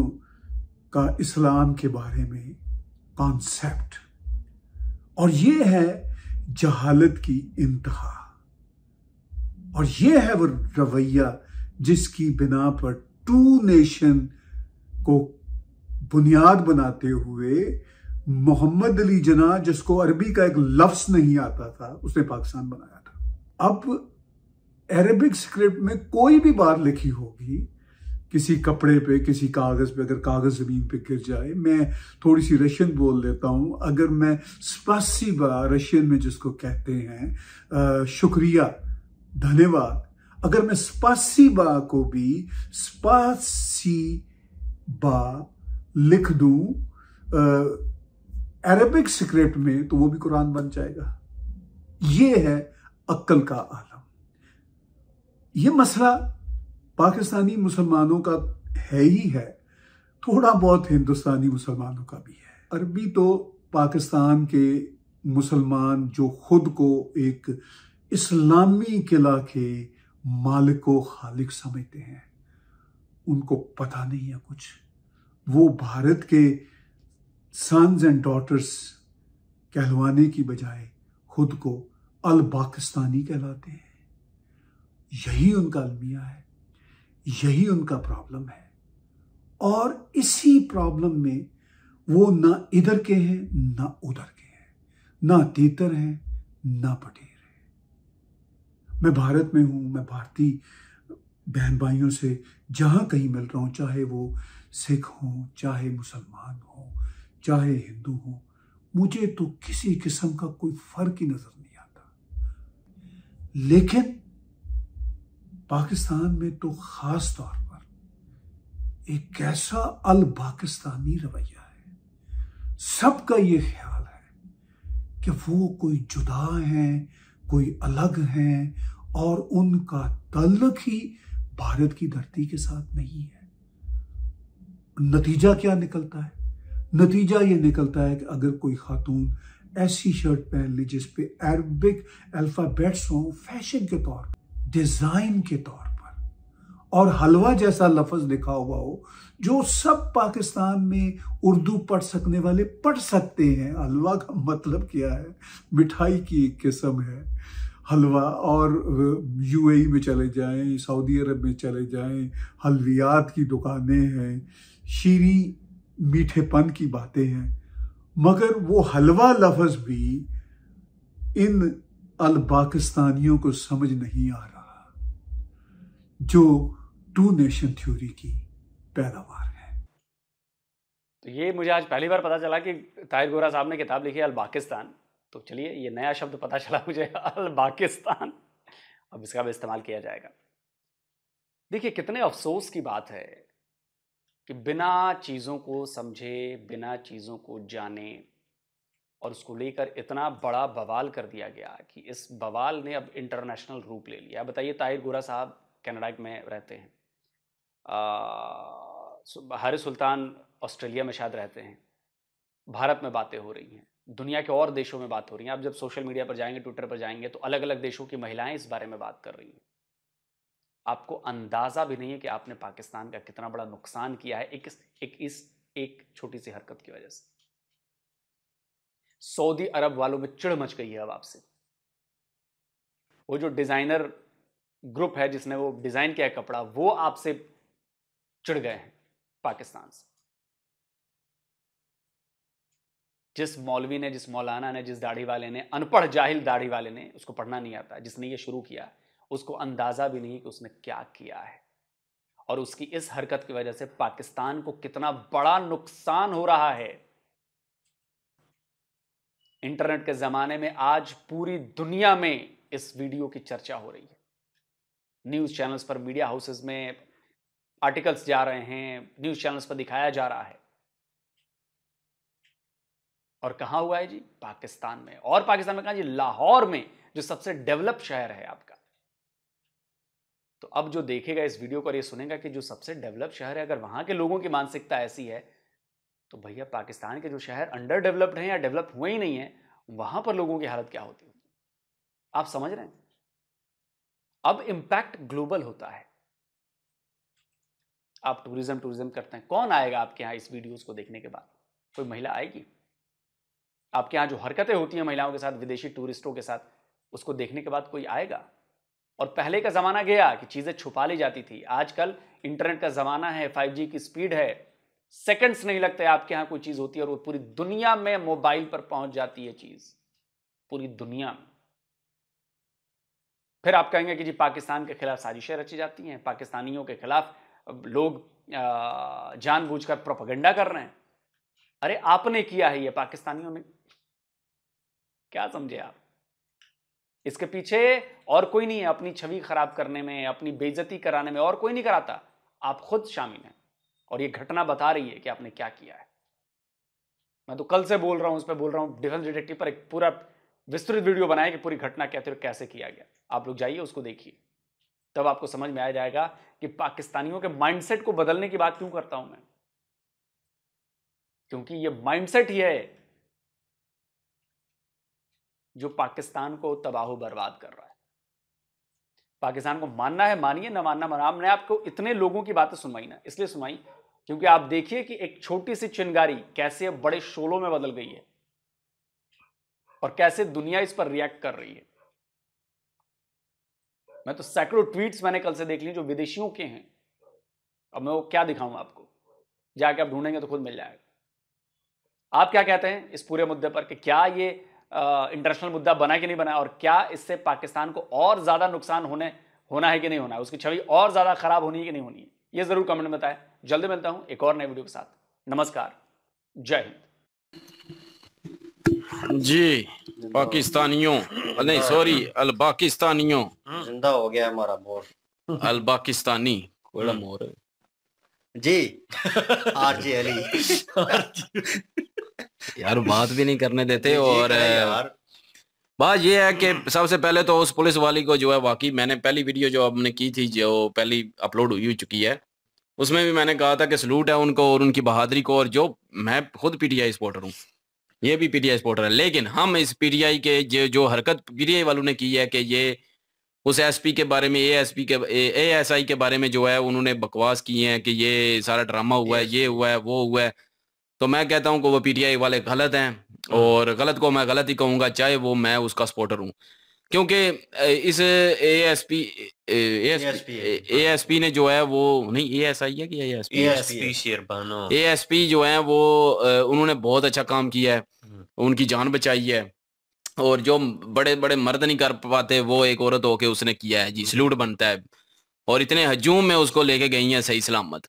Speaker 6: का इस्लाम के बारे में कॉन्सेप्ट और ये है जहालत की इंतहा और ये है वो रवैया जिसकी बिना पर टू नेशन को बुनियाद बनाते हुए मोहम्मद अली जना जिसको अरबी का एक लफ्स नहीं आता था उसने पाकिस्तान बनाया था अब अरबिक स्क्रिप्ट में कोई भी बात लिखी होगी किसी कपड़े पे किसी कागज़ पे अगर कागज़ ज़मीन पे गिर जाए मैं थोड़ी सी रशियन बोल लेता हूं अगर मैं स्पासीबा रशियन में जिसको कहते हैं शुक्रिया धन्यवाद अगर मैं स्पासीबा को भी स्पासी बा लिख दू अरबिक स्क्रिप्ट में तो वो भी कुरान बन जाएगा ये है अक्ल का आलम ये मसला पाकिस्तानी मुसलमानों का है ही है थोड़ा बहुत हिंदुस्तानी मुसलमानों का भी है अरबी तो पाकिस्तान के मुसलमान जो खुद को एक इस्लामी किला के मालिक को खालिक समझते हैं उनको पता नहीं है कुछ वो भारत के सन्स एंड डॉटर्स कहलवाने की बजाय खुद को अल पाकिस्तानी कहलाते हैं यही उनका अलमिया है यही उनका प्रॉब्लम है और इसी प्रॉब्लम में वो ना इधर के हैं ना उधर के हैं ना तीतर हैं ना पटेर हैं मैं भारत में हूँ मैं भारतीय बहन भाइयों से जहाँ कहीं मिल रहा हूँ चाहे वो सिख हों चाहे मुसलमान चाहे हिंदू हो मुझे तो किसी किस्म का कोई फर्क ही नजर नहीं आता लेकिन पाकिस्तान में तो खास तौर पर एक ऐसा अल पाकिस्तानी रवैया है सबका ये ख्याल है कि वो कोई जुदा हैं कोई अलग हैं और उनका तल्लक ही भारत की धरती के साथ नहीं है नतीजा क्या निकलता है नतीजा ये निकलता है कि अगर कोई खातून ऐसी शर्ट पहन ले जिस पे अरबिक अल्फ़ाबेट्स हों फैशन के तौर पर डिज़ाइन के तौर पर और हलवा जैसा लफज लिखा हुआ हो जो सब पाकिस्तान में उर्दू पढ़ सकने वाले पढ़ सकते हैं हलवा का मतलब क्या है मिठाई की एक किस्म है हलवा और यूएई में चले जाएं सऊदी अरब में चले जाएं हलवियात की दुकानें हैं शीरी मीठेपन की बातें हैं मगर वो हलवा लफ्ज भी इन अलबाकिस्तानियों को समझ नहीं आ रहा जो टू नेशन थ्योरी
Speaker 9: की पैदावार है
Speaker 4: तो ये मुझे आज पहली बार पता चला कि ताहिर गोरा साहब ने किताब लिखी है अलबाकिस्तान तो चलिए ये नया शब्द पता चला मुझे अलबाकिस्तान अब इसका भी इस्तेमाल किया जाएगा देखिए कितने अफसोस की बात है कि बिना चीज़ों को समझे बिना चीज़ों को जाने और उसको लेकर इतना बड़ा बवाल कर दिया गया कि इस बवाल ने अब इंटरनेशनल रूप ले लिया बताइए ताहिर गोरा साहब कनाडा में रहते हैं हर हारिस सुल्तान ऑस्ट्रेलिया में शायद रहते हैं भारत में बातें हो रही हैं दुनिया के और देशों में बात हो रही है आप जब सोशल मीडिया पर जाएंगे ट्विटर पर जाएंगे तो अलग अलग देशों की महिलाएं इस बारे में बात कर रही हैं आपको अंदाज़ा भी नहीं है कि आपने पाकिस्तान का कितना बड़ा नुकसान किया है एक इस एक इस एक छोटी सी हरकत की वजह से सऊदी अरब वालों में चिड़ मच गई है अब आपसे वो जो डिज़ाइनर ग्रुप है जिसने वो डिज़ाइन किया है कपड़ा वो आपसे चिड़ गए हैं पाकिस्तान से जिस मौलवी ने जिस मौलाना ने जिस दाढ़ी वाले ने अनपढ़ जाहिल दाढ़ी वाले ने उसको पढ़ना नहीं आता जिसने ये शुरू किया उसको अंदाज़ा भी नहीं कि उसने क्या किया है और उसकी इस हरकत की वजह से पाकिस्तान को कितना बड़ा नुकसान हो रहा है इंटरनेट के ज़माने में आज पूरी दुनिया में इस वीडियो की चर्चा हो रही है न्यूज़ चैनल्स पर मीडिया हाउसेस में आर्टिकल्स जा रहे हैं न्यूज़ चैनल्स पर दिखाया जा रहा है और कहां हुआ है जी पाकिस्तान में और पाकिस्तान में कहा जी लाहौर में जो सबसे डेवलप शहर है आपका तो अब जो देखेगा इस वीडियो को और ये सुनेगा कि जो सबसे डेवलप शहर है अगर वहाँ के लोगों की मानसिकता ऐसी है तो भैया पाकिस्तान के जो शहर अंडर डेवलप्ड हैं या डेवलप हुए ही नहीं है वहाँ पर लोगों की हालत क्या होती होगी आप समझ रहे हैं अब इम्पैक्ट ग्लोबल होता है आप टूरिज्म टूरिज्म करते हैं कौन आएगा आपके यहाँ इस वीडियोस को देखने के बाद कोई महिला आएगी आपके यहाँ जो हरकतें होती हैं महिलाओं के साथ विदेशी टूरिस्टों के साथ उसको देखने के बाद कोई आएगा और पहले का ज़माना गया कि चीज़ें छुपा ली जाती थी आजकल इंटरनेट का ज़माना है फाइव की स्पीड है सेकंड्स नहीं लगते आपके यहाँ कोई चीज़ होती है और वो पूरी दुनिया में मोबाइल पर पहुंच जाती है चीज़ पूरी दुनिया में फिर आप कहेंगे कि जी पाकिस्तान के खिलाफ साजिशें रची जाती हैं पाकिस्तानियों के खिलाफ लोग जानबूझकर प्रोपगेंडा कर रहे हैं अरे आपने किया है ये पाकिस्तानियों ने क्या समझे आप इसके पीछे और कोई नहीं है अपनी छवि खराब करने में अपनी बेइज्जती कराने में और कोई नहीं कराता आप खुद शामिल हैं और ये घटना बता रही है कि आपने क्या किया है मैं तो कल से बोल रहा हूं उस पर बोल रहा हूं डिफेंस डिटेक्टिव पर एक पूरा विस्तृत वीडियो बनाया कि पूरी घटना क्या थी कैसे किया गया आप लोग जाइए उसको देखिए तब आपको समझ में आ जाएगा कि पाकिस्तानियों के माइंडसेट को बदलने की बात क्यों करता हूं मैं क्योंकि ये माइंडसेट ही है जो पाकिस्तान को तबाह बर्बाद कर रहा है पाकिस्तान को मानना है मानिए ना मानना माना हमने आपको इतने लोगों की बातें सुनवाई ना इसलिए सुनवाई क्योंकि आप देखिए कि एक छोटी सी चिंगारी कैसे बड़े शोलों में बदल गई है और कैसे दुनिया इस पर रिएक्ट कर रही है मैं तो सैकड़ों ट्वीट्स मैंने कल से देख ली जो विदेशियों के हैं अब मैं वो क्या दिखाऊं आपको जाके आप ढूंढेंगे तो खुद मिल जाएगा आप क्या कहते हैं इस पूरे मुद्दे पर कि क्या ये इंटरनेशनल मुद्दा बना कि नहीं बना और क्या इससे पाकिस्तान को और ज़्यादा नुकसान होने होना है कि नहीं होना है उसकी छवि और ज़्यादा ख़राब होनी है कि नहीं होनी है ये ज़रूर कमेंट में बताएं जल्दी मिलता हूं एक और नए वीडियो के साथ नमस्कार जय
Speaker 2: हिंद जी पाकिस्तानियों नहीं सॉरी अल पाकिस्तानियों
Speaker 1: जिंदा हो गया हमारा मोर
Speaker 2: अल पाकिस्तानी मोर हम्म।
Speaker 1: जी आरजे अली
Speaker 2: यार बात भी नहीं करने देते और यार बात ये है कि सबसे पहले तो उस पुलिस वाली को जो है वाकई मैंने पहली वीडियो जो हमने की थी जो पहली अपलोड हुई चुकी है उसमें भी मैंने कहा था कि सलूट है उनको और उनकी बहादरी को और जो मैं खुद पीटीआई सपोर्टर हूँ ये भी पीटीआई सपोर्टर है लेकिन हम इस पीटीआई के जो जो हरकत पीटीआई वालों ने की है कि ये उस एसपी के बारे में एएसपी के एएसआई के बारे में जो है उन्होंने बकवास की है कि ये सारा ड्रामा हुआ है ये हुआ है वो हुआ है तो मैं कहता हूँ कि वो पीटीआई वाले गलत हैं हाँ। और गलत को मैं गलत ही कहूंगा चाहे वो मैं उसका सपोर्टर हूँ क्योंकि इस एएसपी एएसपी हाँ। ने जो है वो नहीं आई है कि एएसपी एएसपी हाँ। जो है वो उन्होंने बहुत अच्छा काम किया है हम्म। उनकी जान बचाई है और जो बड़े बड़े मर्द नहीं कर पाते वो एक औरत होके उसने किया है जी हम्म। सल्यूट बनता है और इतने हजूम में उसको लेके गई है सही सलामत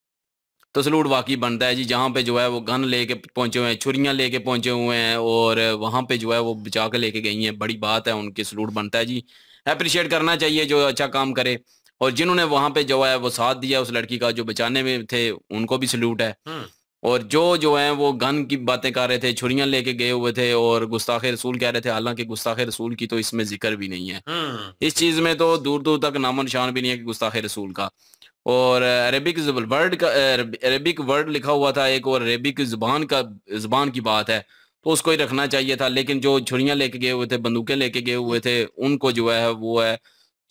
Speaker 2: तो सलूट वाकई बनता है जी जहाँ पे जो है वो गन लेके पहुंचे हुए हैं छुरियां लेके पहुंचे हुए हैं और वहाँ पे जो है वो बचा के लेके गई हैं बड़ी बात है उनके सलूट बनता है जी अप्रिशिएट करना चाहिए जो अच्छा काम करे और जिन्होंने वहाँ पे जो है वो साथ दिया उस लड़की का जो बचाने में थे उनको भी सलूट है हम्म। और जो जो है वो गन की बातें कर रहे थे छुरियां लेके गए हुए थे और गुस्ताखे रसूल कह रहे थे हालांकि गुस्ताखे रसूल की तो इसमें जिक्र भी नहीं है हम्म। इस चीज में तो दूर दूर तक नामो निशान भी नहीं है कि रसूल का और अरेबिक वर्ड का अरेबिक वर्ड लिखा हुआ था एक और अरेबिक जुबान का जुबान की बात है तो उसको ही रखना चाहिए था लेकिन जो छुड़ियाँ लेके गए हुए थे बंदूकें लेके गए हुए थे उनको जो है वो है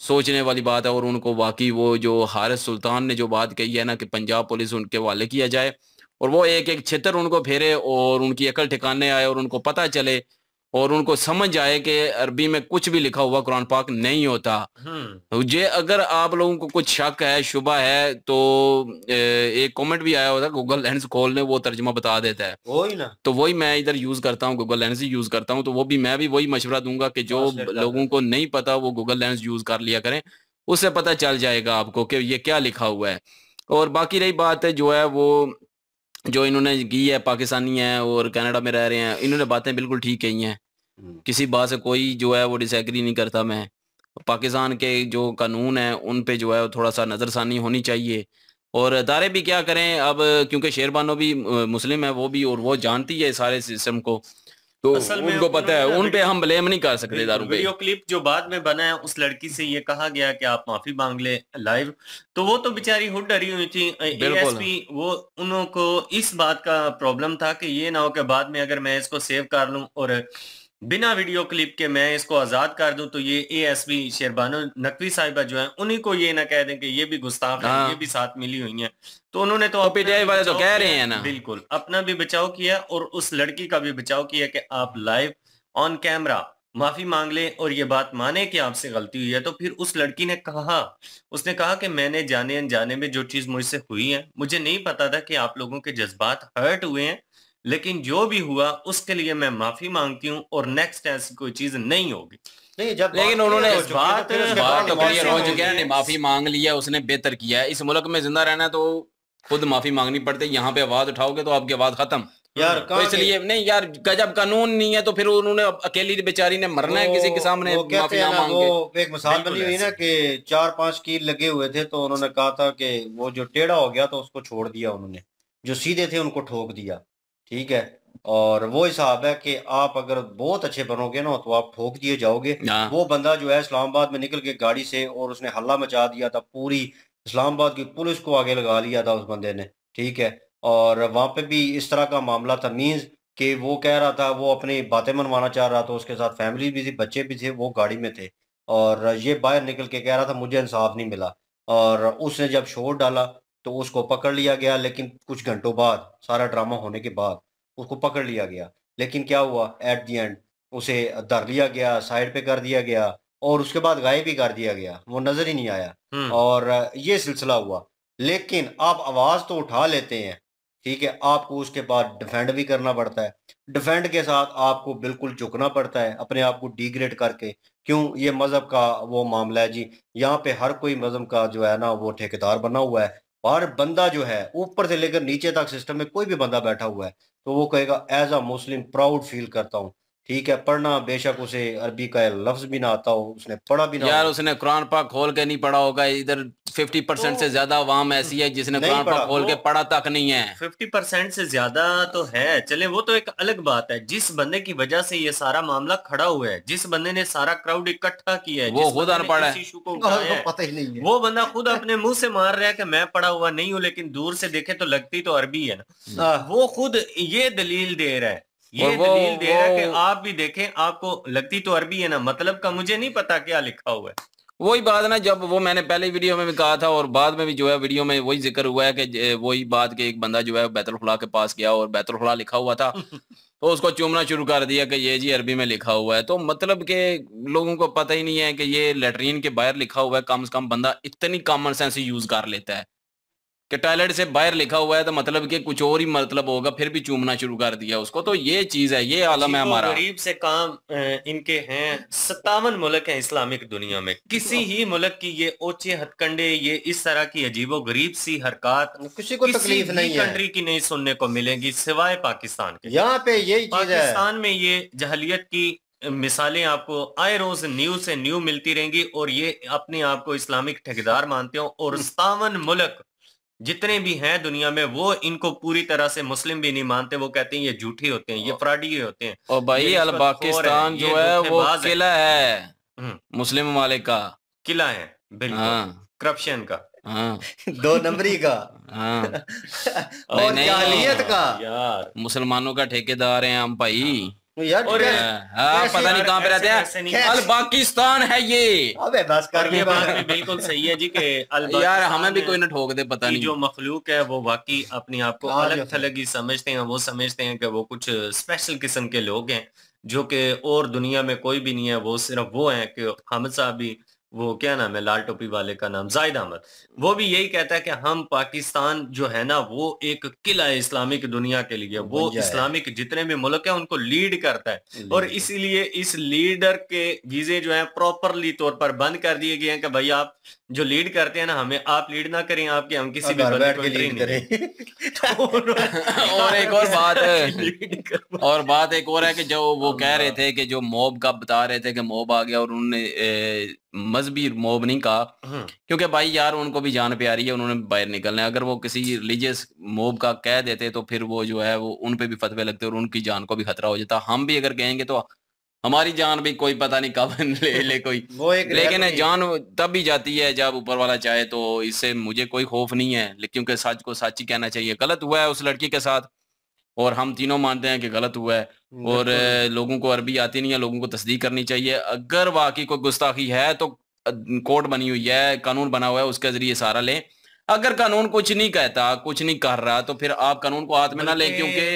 Speaker 2: सोचने वाली बात है और उनको वाकई वो जो हारिस सुल्तान ने जो बात कही है ना कि पंजाब पुलिस उनके वाले किया जाए और वो एक एक छितर उनको फेरे और उनकी अकल ठिकाने आए और उनको पता चले और उनको समझ आए कि अरबी में कुछ भी लिखा हुआ कुरान पाक नहीं होता हम्म। जे अगर आप लोगों को कुछ शक है शुबा है तो एक कमेंट भी आया होता है गूगल लेंस खोल ले वो तर्जमा बता देता है वही ना तो वही मैं इधर यूज करता हूँ गूगल लेंस ही यूज करता हूँ तो वो भी मैं भी वही मशवरा दूंगा कि जो लोगों को नहीं पता वो गूगल लेंस यूज कर लिया करें उससे पता चल जाएगा आपको कि ये क्या लिखा हुआ है और बाकी रही बात है जो है वो जो इन्होंने की है पाकिस्तानी है और कनाडा में रह रहे हैं इन्होंने बातें बिल्कुल ठीक कही हैं हम्म। किसी बात से कोई जो है वो डिसग्री नहीं करता मैं पाकिस्तान के जो कानून है उन पे जो है वो थोड़ा सा नज़रसानी होनी चाहिए और अदारे भी क्या करें अब क्योंकि शेरबानो भी मुस्लिम है वो भी और वो जानती है सारे सिस्टम को तो उनको पता है उन पे हम ब्लेम नहीं कर सकते दारू पे वीडियो
Speaker 9: क्लिप जो बाद में बना है उस लड़की से ये कहा गया कि आप माफी मांग ले लाइव तो वो तो बेचारी हु डरी हुई थी एएसपी वो उनको इस बात का प्रॉब्लम था कि ये ना हो कि बाद में अगर मैं इसको सेव कर लूं और बिना वीडियो क्लिप के मैं इसको आज़ाद कर दूं तो ये A S B Sherbano Naqvi साहिबा जो है उन्हीं को ये ना कह दें कि ये भी गुस्ताख हाँ। है ये भी साथ मिली हुई है तो उन्होंने तो पीटीआई वाले तो कह रहे हैं ना बिल्कुल अपना भी बचाव किया और उस लड़की का भी बचाव किया कि आप लाइव ऑन कैमरा माफी मांग ले और ये बात माने कि आपसे गलती हुई है तो फिर उस लड़की ने कहा उसने कहा कि मैंने जाने अनजाने में जो चीज मुझसे हुई है मुझे नहीं पता था कि आप लोगों के जज्बात हर्ट हुए हैं लेकिन जो भी हुआ उसके लिए मैं
Speaker 2: माफी मांगती हूँ और नेक्स्ट ऐसी कोई चीज नहीं होगी नहीं जब लेकिन उन्होंने इस बात तो बात तो क्लियर हो चुकी है माफी मांग लिया उसने बेहतर किया है इस मुल्क में जिंदा रहना तो खुद माफी मांगनी पड़ती है यहाँ पे आवाज उठाओगे तो आपकी आवाज खत्म यार तो इसलिए नहीं यार जब कानून नहीं है तो फिर उन्होंने अकेली बेचारी ने मरना है किसी के सामने माफी ना मांगे एक मिसाल बनी हुई
Speaker 1: ना कि चार पांच कील लगे हुए थे तो उन्होंने कहा था कि वो जो टेढ़ा हो गया तो उसको छोड़ दिया उन्होंने जो सीधे थे उनको ठोक दिया ठीक है और वो हिसाब है कि आप अगर बहुत अच्छे बनोगे ना तो आप ठोक दिए जाओगे हाँ। वो बंदा जो है इस्लामाबाद में निकल के गाड़ी से और उसने हल्ला मचा दिया था पूरी इस्लामाबाद की पुलिस को आगे लगा लिया था उस बंदे ने ठीक है और वहाँ पे भी इस तरह का मामला था मीन्स कि वो कह रहा था वो अपनी बातें मनवाना चाह रहा था उसके साथ फैमिली भी थी बच्चे भी थे वो गाड़ी में थे और ये बाहर निकल के कह रहा था मुझे इंसाफ नहीं मिला और उसने जब शोर डाला तो उसको पकड़ लिया गया लेकिन कुछ घंटों बाद सारा ड्रामा होने के बाद उसको पकड़ लिया गया लेकिन क्या हुआ एट दी एंड उसे धर लिया गया साइड पे कर दिया गया और उसके बाद गायब भी कर दिया गया वो नजर ही नहीं आया हम्म। और ये सिलसिला हुआ लेकिन आप आवाज तो उठा लेते हैं ठीक है आपको उसके बाद डिफेंड भी करना पड़ता है डिफेंड के साथ आपको बिल्कुल झुकना पड़ता है अपने आप को डिग्रेड करके क्यों ये मज़हब का वो मामला है जी यहाँ पे हर कोई मज़हब का जो है ना वो ठेकेदार बना हुआ है हर बंदा जो है ऊपर से लेकर नीचे तक सिस्टम में कोई भी बंदा बैठा हुआ है तो वो कहेगा as a Muslim proud feel करता हूँ ठीक है पढ़ना बेशक उसे अरबी का लफ्ज भी ना आता हो उसने पढ़ा भी ना यार उसने
Speaker 2: कुरान पाक खोल के नहीं पढ़ा होगा इधर 50 परसेंट से तो ज्यादा वाम ऐसी है जिसने कुरान पाक खोल के तो पढ़ा तक नहीं है
Speaker 9: 50 परसेंट से ज्यादा तो है चले वो तो एक अलग बात है जिस बंदे की वजह से ये सारा मामला खड़ा हुआ है जिस बंदे ने सारा क्राउड इकट्ठा किया है वो खुद अनपढ़ है
Speaker 1: तो नहीं
Speaker 9: वो बंदा खुद अपने मुंह से मार रहा है की मैं पढ़ा हुआ नहीं हूँ लेकिन दूर से देखे तो लगती तो अरबी है ना हम्म। वो खुद ये दलील दे रहा है ये वो, दलील दे रहा है कि
Speaker 2: आप भी देखें आपको लगती तो अरबी है ना मतलब का मुझे नहीं पता क्या लिखा हुआ है वही बात ना जब वो मैंने पहले वीडियो में भी कहा था और बाद में भी जो है वीडियो में वही जिक्र हुआ है कि वही बात के एक बंदा जो है बैतुलखला के पास गया और बैतुलखला लिखा हुआ था तो उसको चूमना शुरू कर दिया कि ये जी अरबी में लिखा हुआ है तो मतलब के लोगों को पता ही नहीं है कि ये लेटरीन के बाहर लिखा हुआ है कम से कम बंदा इतनी कॉमन सेंस यूज कर लेता है कि टॉयलेट से बाहर लिखा हुआ है तो मतलब कि कुछ और ही मतलब होगा फिर भी चूमना शुरू कर दिया उसको तो ये चीज है ये आलम है हमारा गरीब
Speaker 9: से काम इनके हैं सत्तावन मुल्क हैं इस्लामिक दुनिया में किसी ही मुल्क की ये ओचे हथकंडे ये इस तरह की अजीबो गरीब सी हरकत किसी को तकलीफ नहीं है कंट्री की नहीं सुनने को मिलेगी सिवाय पाकिस्तान के यहाँ
Speaker 1: पे ये पाकिस्तान
Speaker 9: में ये जहलियत की मिसालें आपको आए रोज न्यू से न्यू मिलती रहेंगी और ये अपने आप को इस्लामिक ठेकेदार मानते हो और सतावन मुल्क जितने भी हैं दुनिया में वो इनको पूरी तरह से मुस्लिम भी नहीं मानते वो कहते हैं ये झूठे होते हैं ये फ्रॉडी होते हैं
Speaker 2: और भाई अल पाकिस्तान जो है वो किला है हम्म। मुस्लिम मालिक का किला है बिल्कुल हाँ। करप्शन का हाँ। दो नंबरी का हाँ।
Speaker 1: और का
Speaker 2: यार मुसलमानों का ठेकेदार हैं हम भाई तो यार हाँ, पता नहीं कहाँ पे रहते हैं अल पाकिस्तान है ये अबे बस कर ये
Speaker 9: बात बिल्कुल सही है जी के यार हमें भी कोई ना
Speaker 2: ठोक दे पता नहीं जो मखलूक है वो
Speaker 9: वाकई अपने आप को हाँ अलग हाँ थलग ही समझते हैं वो समझते हैं कि वो कुछ स्पेशल किस्म के लोग हैं जो कि और दुनिया में कोई भी नहीं है वो सिर्फ वो है कि हम साहब भी वो क्या नाम है लाल टोपी वाले का नाम जायद अहमद वो भी यही कहता है कि हम पाकिस्तान जो है ना वो एक किला है इस्लामिक दुनिया के लिए वो इस्लामिक जितने भी मुल्क है उनको लीड करता है और इसीलिए इस लीडर के वीजे जो है प्रॉपरली तौर पर बंद कर दिए गए हैं कि भाई आप जो लीड करते हैं ना हमें आप लीड ना करें आपके हम किसी भी बैठ के लीड करें
Speaker 2: और एक और बात है और बात एक और है कि जो वो हाँ, कह रहे हाँ। थे कि जो मोब का बता रहे थे कि मोब आ गया और उन्होंने मजहबी मोब नहीं कहा हाँ। क्योंकि भाई यार उनको भी जान प्यारी है उन्होंने बाहर निकलना है अगर वो किसी रिलीजियस मोब का कह देते तो फिर वो जो है वो उन पे भी फतवे लगते और उनकी जान को भी खतरा हो जाता हम भी अगर कहेंगे तो हमारी जान भी कोई पता नहीं कब ले ले कोई वो एक लेकिन जान तब भी जाती है जब ऊपर वाला चाहे तो इससे मुझे कोई खौफ नहीं है क्योंकि सच को सच ही कहना चाहिए गलत हुआ है उस लड़की के साथ और हम तीनों मानते हैं कि गलत हुआ है और लोगों को अरबी आती नहीं है लोगों को तस्दीक करनी चाहिए अगर वाकई कोई गुस्ताखी है तो कोर्ट बनी हुई है कानून बना हुआ है उसके जरिए सहारा लें अगर कानून कुछ नहीं कहता कुछ नहीं कर रहा तो फिर आप कानून को हाथ में ना लें क्योंकि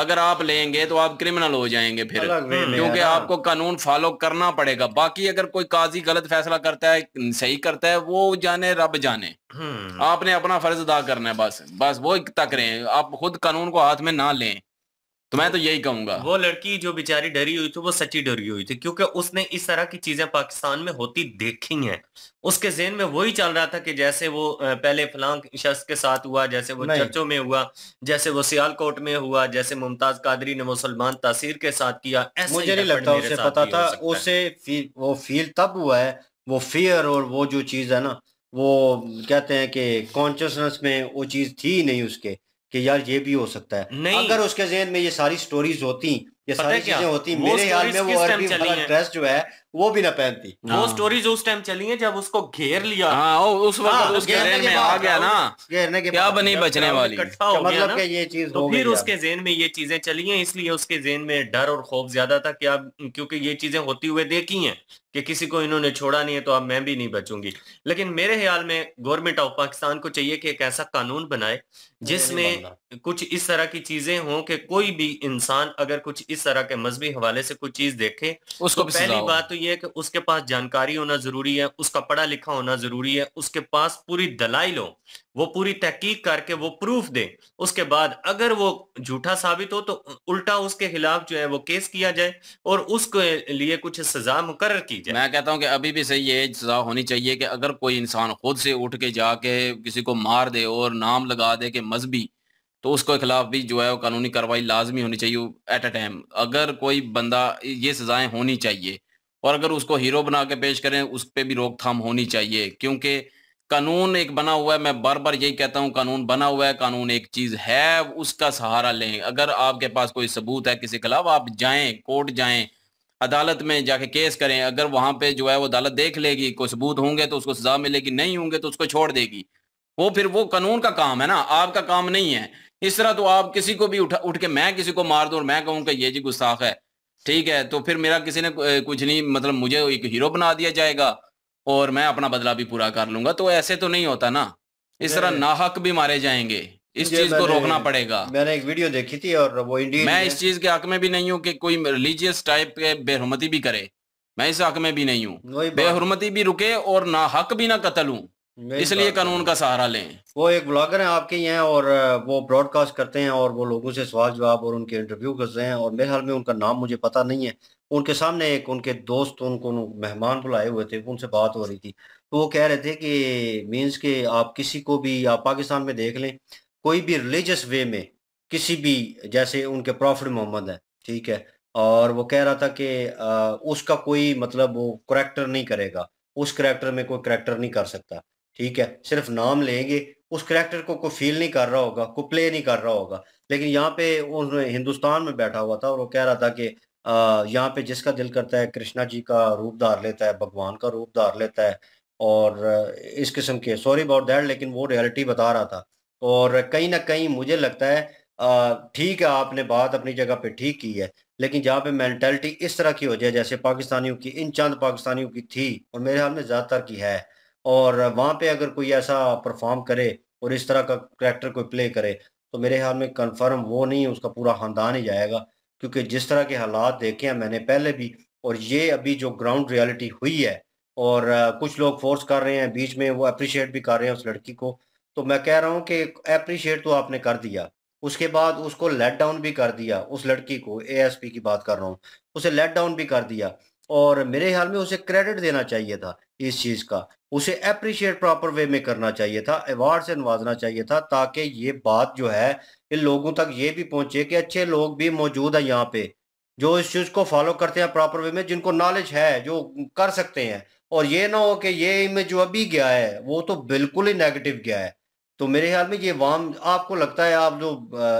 Speaker 2: अगर आप लेंगे तो आप क्रिमिनल हो जाएंगे फिर क्योंकि हाँ। आपको कानून फॉलो करना पड़ेगा बाकी अगर कोई काजी गलत फैसला करता है सही करता है वो जाने रब जाने हम्म। आपने अपना फर्ज अदा करना है बस बस वो तक रहे आप खुद कानून को हाथ में ना लें तो मैं तो यही कहूंगा वो लड़की जो
Speaker 9: बेचारी डरी हुई थी वो सच्ची डरी हुई थी क्योंकि उसने इस तरह की चीजें पाकिस्तान में होती देखी हैं उसके जेन में वही चल रहा था कि जैसे वो पहले फलांक शख्स के साथ हुआ जैसे वो चर्चों में हुआ जैसे वो सियालकोट में हुआ जैसे मुमताज कादरी ने मुसलमान तासीर के साथ किया ऐसे मुझे नहीं लगता उसे पता था उसे
Speaker 1: वो फील तब हुआ है वो फियर और वो जो चीज है ना वो कहते हैं कि कॉन्शियसनेस में वो चीज थी नहीं उसके कि यार ये भी हो सकता है नहीं अगर उसके जेहन में ये सारी स्टोरीज होती ये सारी चीजें होती मेरे ख्याल में वो अरबी ड्रेस जो है वो भी ना पहनती वो
Speaker 9: स्टोरी हाँ। जो उस टाइम चली है जब उसको घेर लिया आ, हाँ, ओ, उस वक्त हाँ, उसके घेरने में आ गया ना
Speaker 1: घेरने के क्या बनी बचने वाली तो मतलब कि ये चीज तो फिर उसके
Speaker 9: जेन में ये चीजें चली हैं इसलिए उसके जेन में डर और खौफ ज्यादा था कि आप क्योंकि ये चीजें होती हुए देखी हैं कि किसी को इन्होंने छोड़ा नहीं है तो अब मैं भी नहीं बचूंगी लेकिन मेरे ख्याल में गवर्नमेंट ऑफ पाकिस्तान को चाहिए कि एक ऐसा कानून बनाए जिसमें कुछ इस तरह की चीजें हों कि कोई भी इंसान अगर कुछ इस तरह के मजहबी हवाले से कुछ चीज देखे उसको तो पहली बात तो ये ये है कि उसके पास जानकारी होना ज़रूरी है उसका पढ़ा लिखा होना ज़रूरी है उसके पास पूरी दलाई लो वो पूरी तहकीक करके वो प्रूफ दे उसके बाद अगर वो झूठा साबित हो तो उल्टा उसके खिलाफ जो है वो केस किया जाए और उसके लिए कुछ सजा मुकर की
Speaker 2: जाए मैं कहता हूँ कि अभी भी सही है सजा होनी चाहिए कि अगर कोई इंसान खुद से उठ के जाके किसी को मार दे और नाम लगा दे के मजहबी तो उसको खिलाफ भी जो है वो कानूनी कार्रवाई लाजमी होनी चाहिए एट अ टाइम अगर कोई बंदा ये सजाएं होनी चाहिए और अगर उसको हीरो बना के पेश करें उस पर भी रोकथाम होनी चाहिए क्योंकि कानून एक बना हुआ है मैं बार बार यही कहता हूं कानून बना हुआ है कानून एक चीज है उसका सहारा लें अगर आपके पास कोई सबूत है किसी खिलाफ आप जाएं कोर्ट जाएं अदालत में जाके केस करें अगर वहां पे जो है वो अदालत देख लेगी कोई सबूत होंगे तो उसको सजा मिलेगी नहीं होंगे तो उसको छोड़ देगी वो फिर वो कानून का काम है ना आपका काम नहीं है इस तरह तो आप किसी को भी उठा उठ के मैं किसी को मार दूं और मैं कहूँ कि ये जी गुस्साख है ठीक है तो फिर मेरा किसी ने कुछ नहीं मतलब मुझे एक हीरो बना दिया जाएगा और मैं अपना बदला भी पूरा कर लूंगा तो ऐसे तो नहीं होता ना इस तरह नाहक भी मारे जाएंगे इस चीज को रोकना पड़ेगा
Speaker 1: मैंने एक वीडियो देखी थी और वो इंडिया मैं इस
Speaker 2: चीज के हक में भी नहीं हूँ कि कोई रिलीजियस टाइप के बेहरमती भी करे मैं इस हक में भी नहीं हूँ बेहरमती भी रुके और ना हक भी ना कतल हूँ इसलिए कानून का सहारा लें
Speaker 1: वो एक ब्लॉगर हैं आपके यहाँ और वो ब्रॉडकास्ट करते हैं और वो लोगों से सवाल जवाब और उनके इंटरव्यू करते हैं और मेरे हाल में उनका नाम मुझे पता नहीं है उनके सामने एक उनके दोस्त उनको मेहमान बुलाए हुए थे उनसे बात हो रही थी तो वो कह रहे थे कि मीन्स के आप किसी को भी आप पाकिस्तान में देख लें कोई भी रिलीजियस वे में किसी भी जैसे उनके प्रॉफिट मोहम्मद हैं ठीक है और वो कह रहा था कि उसका कोई मतलब वो करेक्टर नहीं करेगा उस करेक्टर में कोई करेक्टर नहीं कर सकता ठीक है सिर्फ नाम लेंगे उस करेक्टर को कोई फील नहीं कर रहा होगा कोई प्ले नहीं कर रहा होगा लेकिन यहाँ पे उसने हिंदुस्तान में बैठा हुआ था और वो कह रहा था कि यहाँ पे जिसका दिल करता है कृष्णा जी का रूप धार लेता है भगवान का रूप धार लेता है और इस किस्म के सॉरी अबाउट दैट लेकिन वो रियलिटी बता रहा था और कहीं ना कहीं मुझे लगता है ठीक है आपने बात अपनी जगह पे ठीक की है लेकिन जहाँ पे मैंटेलिटी इस तरह की हो जाए जैसे पाकिस्तानियों की इन चंद पाकिस्तानियों की थी और मेरे ख्याल में ज़्यादातर की है और वहाँ पे अगर कोई ऐसा परफॉर्म करे और इस तरह का करेक्टर कोई प्ले करे तो मेरे ख्याल में कंफर्म वो नहीं उसका पूरा खानदान ही जाएगा क्योंकि जिस तरह के हालात देखे हैं मैंने पहले भी और ये अभी जो ग्राउंड रियलिटी हुई है और कुछ लोग फोर्स कर रहे हैं बीच में वो अप्रिशिएट भी कर रहे हैं उस लड़की को तो मैं कह रहा हूँ कि अप्रिशिएट तो आपने कर दिया उसके बाद उसको लेट डाउन भी कर दिया उस लड़की को एएसपी की बात कर रहा हूँ उसे लेट डाउन भी कर दिया और मेरे ख्याल में उसे क्रेडिट देना चाहिए था इस चीज़ का उसे अप्रिशिएट प्रॉपर वे में करना चाहिए था अवार्ड से नवाजना चाहिए था ताकि ये बात जो है इन लोगों तक ये भी पहुंचे कि अच्छे लोग भी मौजूद हैं यहाँ पे जो इस चीज़ को फॉलो करते हैं प्रॉपर वे में जिनको नॉलेज है जो कर सकते हैं और ये ना हो कि ये इमेज जो अभी गया है वो तो बिल्कुल ही नेगेटिव गया है तो मेरे ख्याल में ये वाम आपको लगता है आप जो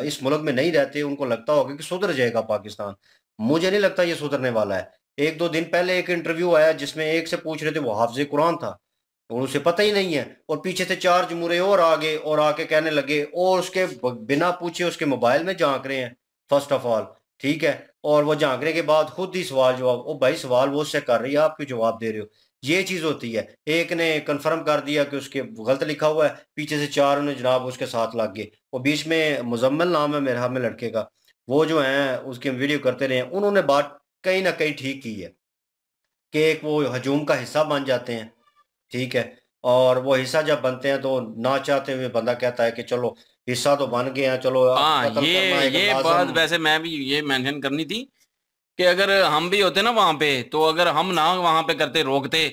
Speaker 1: इस मुल्क में नहीं रहते उनको लगता होगा कि सुधर जाएगा पाकिस्तान मुझे नहीं लगता ये सुधरने वाला है एक दो दिन पहले एक इंटरव्यू आया जिसमें एक से पूछ रहे थे वो हाफज कुरान था और तो उसे पता ही नहीं है और पीछे से चार जमूरे और आ गए और आके कहने लगे और उसके बिना पूछे उसके मोबाइल में झांक रहे हैं फर्स्ट ऑफ ऑल ठीक है और वो झांकने के बाद खुद ही सवाल जवाब ओ भाई सवाल वो उससे कर रही है आप क्यों जवाब दे रहे हो ये चीज होती है एक ने कंफर्म कर दिया कि उसके गलत लिखा हुआ है पीछे से चार उन्हें जनाब उसके साथ लग गए और बीच में मुजम्मल नाम है मेरे हाथ में लड़के का वो जो है उसके वीडियो करते रहे उन्होंने बात कहीं ना कहीं ठीक ही है कि एक वो हजूम का हिस्सा बन जाते हैं ठीक है और वो हिस्सा जब बनते हैं तो ना चाहते हुए बंदा कहता है कि चलो हिस्सा तो बन गया चलो हाँ ये ये बात
Speaker 2: वैसे मैं भी ये मेंशन करनी थी कि अगर हम भी होते ना वहां पे तो अगर हम ना वहां पे करते रोकते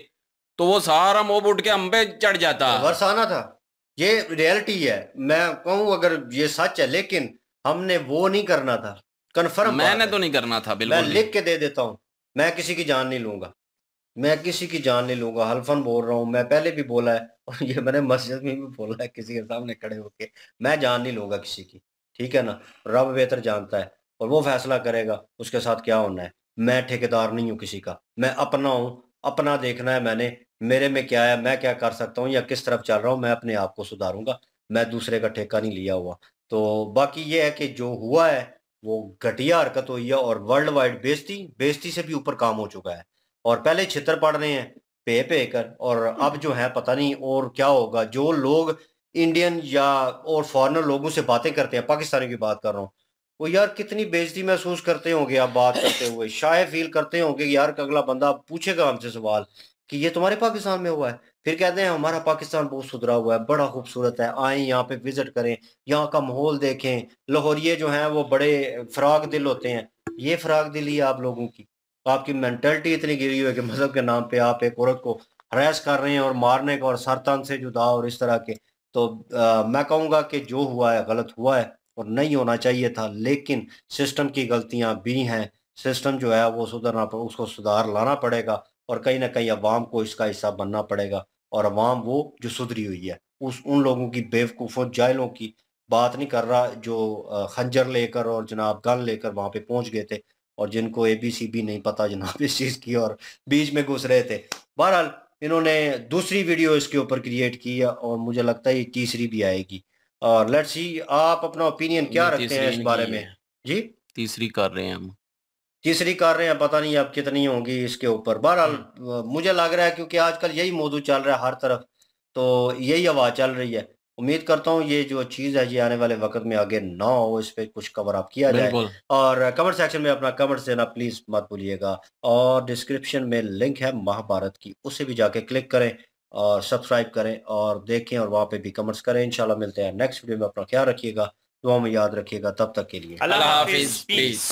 Speaker 2: तो वो सारा मोब उठ के हम पे चढ़ जाता बरसाना था ये रियलिटी है मैं कहूँ अगर
Speaker 1: ये सच है लेकिन हमने वो नहीं करना था कन्फर्म मैंने
Speaker 2: तो नहीं करना था बिल्कुल मैं लिख
Speaker 1: के दे देता हूँ मैं किसी की जान नहीं लूंगा मैं किसी की जान नहीं लूंगा हल्फन बोल रहा हूँ मैं पहले भी बोला है और ये मैंने मस्जिद में भी बोला है किसी के सामने खड़े होके मैं जान नहीं लूंगा किसी की ठीक है ना रब बेहतर जानता है और वो फैसला करेगा उसके साथ क्या होना है मैं ठेकेदार नहीं हूँ किसी का मैं अपना हूँ अपना देखना है मैंने मेरे में क्या है मैं क्या कर सकता हूँ या किस तरफ चल रहा हूँ मैं अपने आप को सुधारूंगा मैं दूसरे का ठेका नहीं लिया हुआ तो बाकी ये है कि जो हुआ है वो घटिया हरकत हुई है और वर्ल्ड वाइड बेजती बेजती से भी ऊपर काम हो चुका है और पहले छित्र पड़ रहे हैं पे पे कर और अब जो है पता नहीं और क्या होगा जो लोग इंडियन या और फॉरनर लोगों से बातें करते हैं पाकिस्तानी की बात कर रहा हूँ वो यार कितनी बेजती महसूस करते होंगे आप बात करते हुए शायद फील करते होंगे यार अगला बंदा पूछेगा हमसे सवाल कि ये तुम्हारे पाकिस्तान में हुआ है फिर कहते हैं हमारा पाकिस्तान बहुत सुधरा हुआ है बड़ा खूबसूरत है आए यहाँ पे विजिट करें यहाँ का माहौल देखें लाहौरिए जो हैं वो बड़े फ्राक दिल होते हैं ये फ्राक दिल ही आप लोगों की आपकी मैंटेलिटी इतनी गिरी हुई है कि मजहब के नाम पे आप एक औरत को हरास कर रहे हैं और मारने का और सरतान से जुदा और इस तरह के तो आ, मैं कहूँगा कि जो हुआ है गलत हुआ है और नहीं होना चाहिए था लेकिन सिस्टम की गलतियाँ भी हैं सिस्टम जो है वो सुधरना उसको सुधार लाना पड़ेगा और कहीं ना कहीं अवाम को इसका हिस्सा बनना पड़ेगा और अवाम वो जो सुधरी हुई है उस उन लोगों की बेवकूफ़ों जायलों की बात नहीं कर रहा जो खंजर लेकर और जनाब गन लेकर वहाँ पे पहुँच गए थे और जिनको ए बी सी भी नहीं पता जनाब इस चीज़ की और बीच में घुस रहे थे बहरहाल इन्होंने दूसरी वीडियो इसके ऊपर क्रिएट की है और मुझे लगता है ये तीसरी भी आएगी और लेट्स सी आप अपना ओपिनियन क्या रखते हैं इस बारे में
Speaker 2: जी तीसरी कर रहे हैं हम तीसरी
Speaker 1: कारें पता नहीं अब कितनी होंगी इसके ऊपर बहरहाल हम्म। मुझे लग रहा है क्योंकि आजकल यही मौजू चल रहा है हर तरफ तो यही हवा चल रही है उम्मीद करता हूँ ये जो चीज़ है ये आने वाले वक्त में आगे ना हो इस पर कुछ कवर आप किया जाए और कमेंट सेक्शन में अपना कमेंट देना प्लीज़ मत भूलिएगा और डिस्क्रिप्शन में लिंक है महाभारत की उसे भी जाके क्लिक करें और सब्सक्राइब करें और देखें और वहां पे भी कमेंट्स करें इंशाल्लाह मिलते हैं नेक्स्ट वीडियो में अपना ख्याल रखिएगा दुआ में याद रखिएगा तब तक के लिए
Speaker 2: अल्लाह हाफिज़ प्लीज़